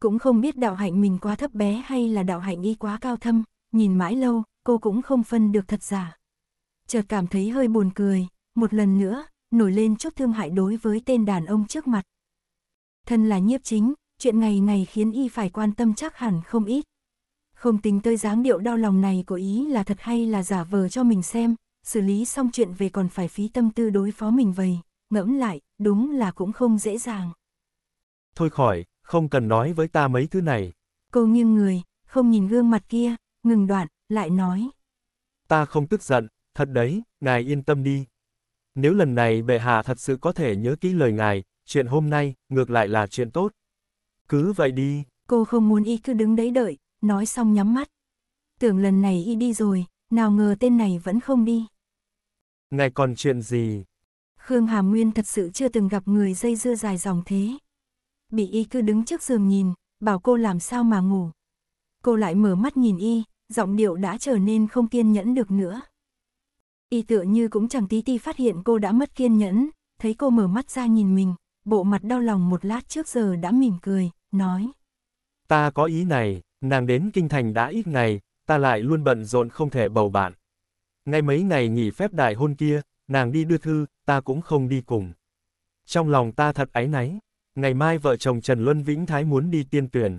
Cũng không biết đạo hạnh mình quá thấp bé hay là đạo hạnh y quá cao thâm, nhìn mãi lâu, cô cũng không phân được thật giả chợt cảm thấy hơi buồn cười, một lần nữa, nổi lên chút thương hại đối với tên đàn ông trước mặt. Thân là nhiếp chính, chuyện ngày ngày khiến y phải quan tâm chắc hẳn không ít. Không tính tới dáng điệu đau lòng này của ý là thật hay là giả vờ cho mình xem, xử lý xong chuyện về còn phải phí tâm tư đối phó mình vầy, ngẫm lại, đúng là cũng không dễ dàng. Thôi khỏi, không cần nói với ta mấy thứ này. Cô nghiêng người, không nhìn gương mặt kia, ngừng đoạn, lại nói. Ta không tức giận, Thật đấy, ngài yên tâm đi. Nếu lần này bệ hạ thật sự có thể nhớ kỹ lời ngài, chuyện hôm nay, ngược lại là chuyện tốt. Cứ vậy đi. Cô không muốn y cứ đứng đấy đợi, nói xong nhắm mắt. Tưởng lần này y đi rồi, nào ngờ tên này vẫn không đi. Ngài còn chuyện gì? Khương Hàm Nguyên thật sự chưa từng gặp người dây dưa dài dòng thế. Bị y cứ đứng trước giường nhìn, bảo cô làm sao mà ngủ. Cô lại mở mắt nhìn y, giọng điệu đã trở nên không kiên nhẫn được nữa. Y tựa như cũng chẳng tí ti phát hiện cô đã mất kiên nhẫn, thấy cô mở mắt ra nhìn mình, bộ mặt đau lòng một lát trước giờ đã mỉm cười, nói. Ta có ý này, nàng đến kinh thành đã ít ngày, ta lại luôn bận rộn không thể bầu bạn. Ngay mấy ngày nghỉ phép đại hôn kia, nàng đi đưa thư, ta cũng không đi cùng. Trong lòng ta thật áy náy, ngày mai vợ chồng Trần Luân Vĩnh Thái muốn đi tiên tuyển.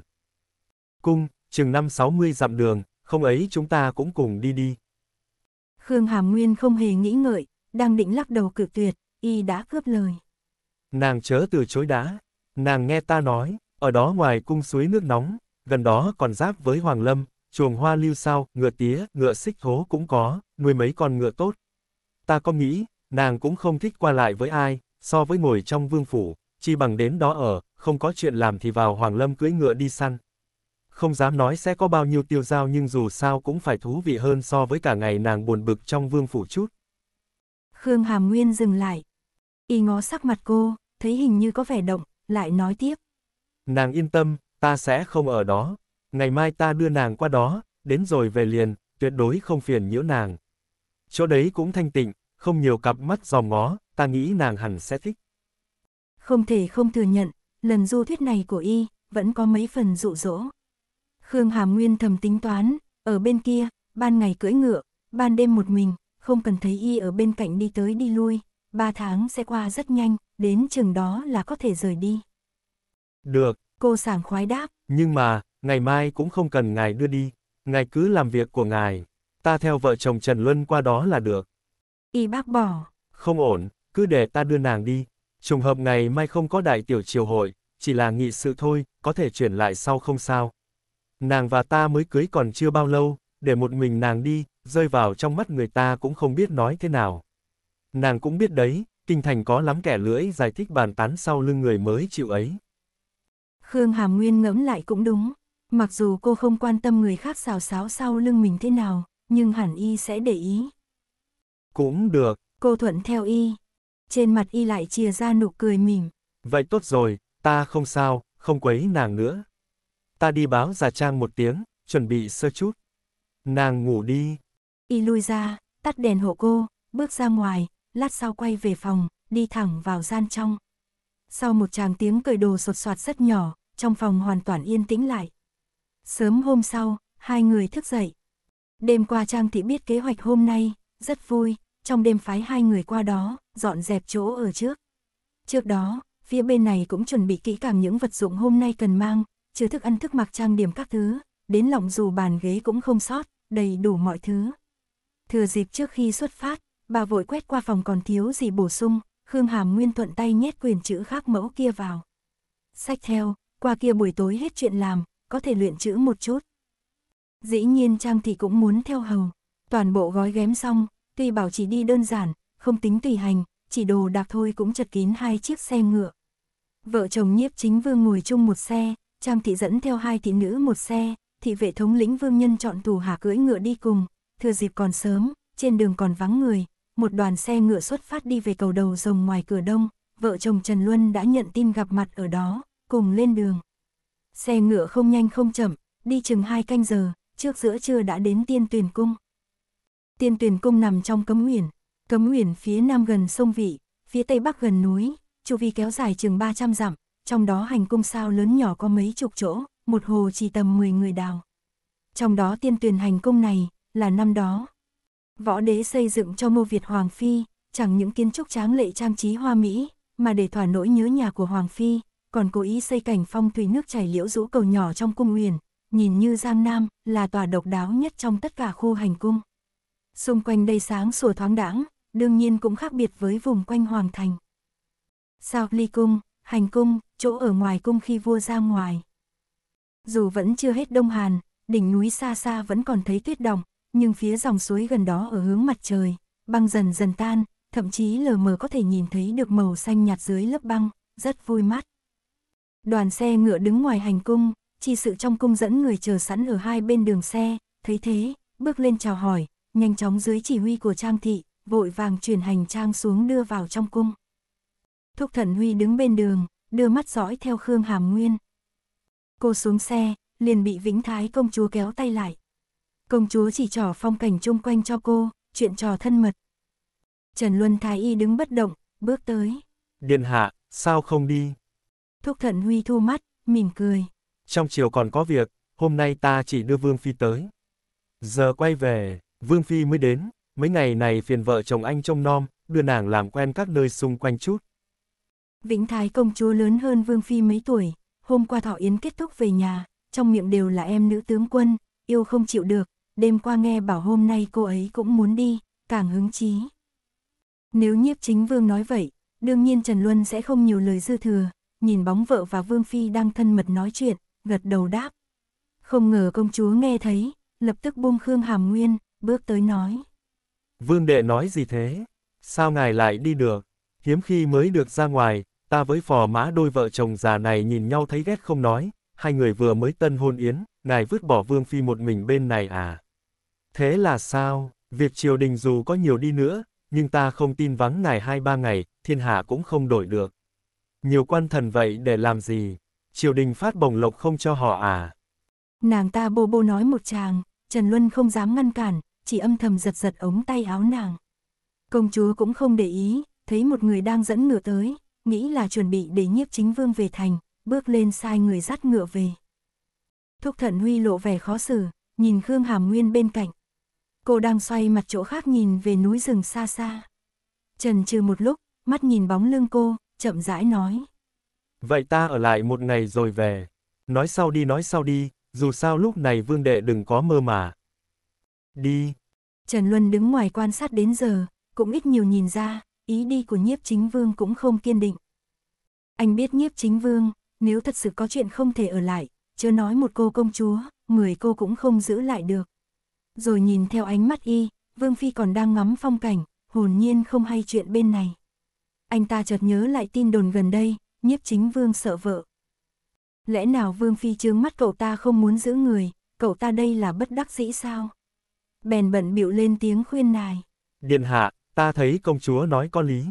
Cung, chừng năm sáu mươi dặm đường, không ấy chúng ta cũng cùng đi đi. Khương Hàm Nguyên không hề nghĩ ngợi, đang định lắc đầu cử tuyệt, y đã cướp lời. Nàng chớ từ chối đã, nàng nghe ta nói, ở đó ngoài cung suối nước nóng, gần đó còn giáp với Hoàng Lâm, chuồng hoa lưu sao, ngựa tía, ngựa xích thố cũng có, nuôi mấy con ngựa tốt. Ta có nghĩ, nàng cũng không thích qua lại với ai, so với ngồi trong vương phủ, chi bằng đến đó ở, không có chuyện làm thì vào Hoàng Lâm cưỡi ngựa đi săn. Không dám nói sẽ có bao nhiêu tiêu dao nhưng dù sao cũng phải thú vị hơn so với cả ngày nàng buồn bực trong vương phủ chút. Khương Hàm Nguyên dừng lại. Y ngó sắc mặt cô, thấy hình như có vẻ động, lại nói tiếp. Nàng yên tâm, ta sẽ không ở đó. Ngày mai ta đưa nàng qua đó, đến rồi về liền, tuyệt đối không phiền nhiễu nàng. Chỗ đấy cũng thanh tịnh, không nhiều cặp mắt dòm ngó, ta nghĩ nàng hẳn sẽ thích. Không thể không thừa nhận, lần du thuyết này của y, vẫn có mấy phần dụ dỗ. Khương Hàm Nguyên thầm tính toán, ở bên kia, ban ngày cưỡi ngựa, ban đêm một mình, không cần thấy y ở bên cạnh đi tới đi lui, ba tháng sẽ qua rất nhanh, đến chừng đó là có thể rời đi. Được. Cô sảng khoái đáp. Nhưng mà, ngày mai cũng không cần ngài đưa đi, ngài cứ làm việc của ngài, ta theo vợ chồng Trần Luân qua đó là được. Y bác bỏ. Không ổn, cứ để ta đưa nàng đi, trùng hợp ngày mai không có đại tiểu triều hội, chỉ là nghị sự thôi, có thể chuyển lại sau không sao nàng và ta mới cưới còn chưa bao lâu, để một mình nàng đi, rơi vào trong mắt người ta cũng không biết nói thế nào. Nàng cũng biết đấy, kinh thành có lắm kẻ lưỡi giải thích bàn tán sau lưng người mới chịu ấy. Khương Hàm Nguyên ngẫm lại cũng đúng, mặc dù cô không quan tâm người khác xào xáo sau lưng mình thế nào, nhưng hẳn y sẽ để ý. Cũng được. Cô thuận theo y. Trên mặt y lại chia ra nụ cười mỉm. Vậy tốt rồi, ta không sao, không quấy nàng nữa. Ta đi báo già trang một tiếng, chuẩn bị sơ chút. Nàng ngủ đi. Y lui ra, tắt đèn hộ cô, bước ra ngoài, lát sau quay về phòng, đi thẳng vào gian trong. Sau một tràng tiếng cởi đồ sột soạt rất nhỏ, trong phòng hoàn toàn yên tĩnh lại. Sớm hôm sau, hai người thức dậy. Đêm qua Trang Thị biết kế hoạch hôm nay, rất vui, trong đêm phái hai người qua đó, dọn dẹp chỗ ở trước. Trước đó, phía bên này cũng chuẩn bị kỹ càng những vật dụng hôm nay cần mang, trừ thức ăn thức mặc trang điểm các thứ, đến lòng dù bàn ghế cũng không sót, đầy đủ mọi thứ. Thừa dịp trước khi xuất phát, bà vội quét qua phòng còn thiếu gì bổ sung, Khương Hàm Nguyên thuận tay nhét quyền chữ khác mẫu kia vào. Sách theo, qua kia buổi tối hết chuyện làm, có thể luyện chữ một chút. Dĩ nhiên Trang thì cũng muốn theo hầu, toàn bộ gói ghém xong, tuy bảo chỉ đi đơn giản, không tính tùy hành, chỉ đồ đạc thôi cũng chật kín hai chiếc xe ngựa. Vợ chồng nhiếp chính vương ngồi chung một xe, Trang thị dẫn theo hai thị nữ một xe, thị vệ thống lĩnh vương nhân chọn tù hà cưỡi ngựa đi cùng, thừa dịp còn sớm, trên đường còn vắng người, một đoàn xe ngựa xuất phát đi về cầu đầu rồng ngoài cửa đông, vợ chồng Trần Luân đã nhận tin gặp mặt ở đó, cùng lên đường. Xe ngựa không nhanh không chậm, đi chừng hai canh giờ, trước giữa trưa đã đến tiên tuyển cung. Tiên tuyển cung nằm trong cấm uyển, cấm uyển phía nam gần sông Vị, phía tây bắc gần núi, chu vi kéo dài chừng 300 dặm, trong đó hành cung sao lớn nhỏ có mấy chục chỗ, một hồ chỉ tầm 10 người đào. Trong đó tiên tuyển hành cung này, là năm đó. Võ đế xây dựng cho mô Việt Hoàng Phi, chẳng những kiến trúc tráng lệ trang trí hoa mỹ, mà để thỏa nỗi nhớ nhà của Hoàng Phi, còn cố ý xây cảnh phong thủy nước chảy liễu rũ cầu nhỏ trong cung uyển, nhìn như Giang Nam là tòa độc đáo nhất trong tất cả khu hành cung. Xung quanh đây sáng sủa thoáng đãng, đương nhiên cũng khác biệt với vùng quanh Hoàng Thành. Sao Ly Cung, Hành Cung, chỗ ở ngoài cung khi vua ra ngoài. Dù vẫn chưa hết đông hàn, đỉnh núi xa xa vẫn còn thấy tuyết đồng, nhưng phía dòng suối gần đó ở hướng mặt trời, băng dần dần tan, thậm chí lờ mờ có thể nhìn thấy được màu xanh nhạt dưới lớp băng, rất vui mắt. Đoàn xe ngựa đứng ngoài hành cung, chi sự trong cung dẫn người chờ sẵn ở hai bên đường xe, thấy thế, bước lên chào hỏi, nhanh chóng dưới chỉ huy của trang thị, vội vàng chuyển hành trang xuống đưa vào trong cung. Thúc thần huy đứng bên đường, đưa mắt dõi theo Khương Hàm Nguyên. Cô xuống xe, liền bị Vĩnh Thái công chúa kéo tay lại. Công chúa chỉ trỏ phong cảnh chung quanh cho cô, chuyện trò thân mật. Trần Luân Thái Y đứng bất động, bước tới. Điện hạ, sao không đi? Thúc thận Huy thu mắt, mỉm cười. Trong chiều còn có việc, hôm nay ta chỉ đưa Vương Phi tới. Giờ quay về, Vương Phi mới đến, mấy ngày này phiền vợ chồng anh trông nom, đưa nàng làm quen các nơi xung quanh chút. Vĩnh Thái công chúa lớn hơn Vương Phi mấy tuổi, hôm qua thọ yến kết thúc về nhà, trong miệng đều là em nữ tướng quân, yêu không chịu được, đêm qua nghe bảo hôm nay cô ấy cũng muốn đi, càng hứng chí. Nếu nhiếp chính vương nói vậy, đương nhiên Trần Luân sẽ không nhiều lời dư thừa, nhìn bóng vợ và Vương Phi đang thân mật nói chuyện, gật đầu đáp. Không ngờ công chúa nghe thấy, lập tức buông Khương Hàm Nguyên, bước tới nói. Vương đệ nói gì thế? Sao ngài lại đi được? Hiếm khi mới được ra ngoài, Ta với phò mã đôi vợ chồng già này nhìn nhau thấy ghét không nói, hai người vừa mới tân hôn yến, ngài vứt bỏ vương phi một mình bên này à. Thế là sao, việc triều đình dù có nhiều đi nữa, nhưng ta không tin vắng ngài hai ba ngày, thiên hạ cũng không đổi được. Nhiều quan thần vậy để làm gì, triều đình phát bổng lộc không cho họ à. Nàng ta bô bô nói một chàng, Trần Luân không dám ngăn cản, chỉ âm thầm giật giật ống tay áo nàng. Công chúa cũng không để ý, thấy một người đang dẫn ngựa tới, nghĩ là chuẩn bị để nhiếp chính vương về thành, bước lên sai người dắt ngựa về. Thúc Thận Huy lộ vẻ khó xử, nhìn Khương Hàm Nguyên bên cạnh. Cô đang xoay mặt chỗ khác nhìn về núi rừng xa xa. Trần trừ một lúc, mắt nhìn bóng lưng cô, chậm rãi nói. Vậy ta ở lại một ngày rồi về. Nói sau đi nói sau đi, dù sao lúc này vương đệ đừng có mơ mà. Đi. Trần Luân đứng ngoài quan sát đến giờ, cũng ít nhiều nhìn ra, ý đi của nhiếp chính vương cũng không kiên định. Anh biết nhiếp chính vương, nếu thật sự có chuyện không thể ở lại, chớ nói một cô công chúa, người cô cũng không giữ lại được. Rồi nhìn theo ánh mắt y, Vương Phi còn đang ngắm phong cảnh, hồn nhiên không hay chuyện bên này. Anh ta chợt nhớ lại tin đồn gần đây, nhiếp chính Vương sợ vợ. Lẽ nào Vương Phi trướng mắt cậu ta không muốn giữ người, cậu ta đây là bất đắc dĩ sao? Bèn bận biểu lên tiếng khuyên nài. Điện hạ, Ta thấy công chúa nói có lý.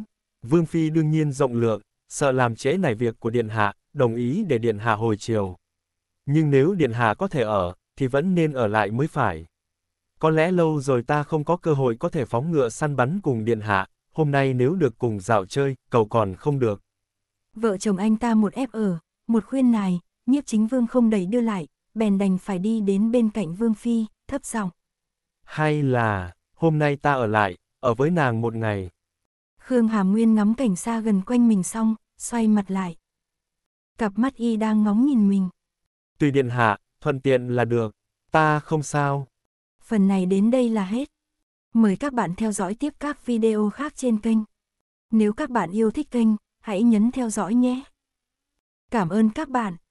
Vương Phi đương nhiên rộng lượng, sợ làm trễ nảy việc của Điện Hạ, đồng ý để Điện Hạ hồi chiều. Nhưng nếu Điện Hạ có thể ở, thì vẫn nên ở lại mới phải. Có lẽ lâu rồi ta không có cơ hội có thể phóng ngựa săn bắn cùng Điện Hạ, hôm nay nếu được cùng dạo chơi, cầu còn không được. Vợ chồng anh ta một ép ở, một khuyên nài, nhiếp chính vương không đẩy đưa lại, bèn đành phải đi đến bên cạnh Vương Phi, thấp giọng. Hay là, hôm nay ta ở lại, ở với nàng một ngày. Khương Hàm Nguyên ngắm cảnh xa gần quanh mình xong, xoay mặt lại. Cặp mắt y đang ngóng nhìn mình. Tùy điện hạ, thuận tiện là được, ta không sao. Phần này đến đây là hết. Mời các bạn theo dõi tiếp các video khác trên kênh. Nếu các bạn yêu thích kênh, hãy nhấn theo dõi nhé. Cảm ơn các bạn.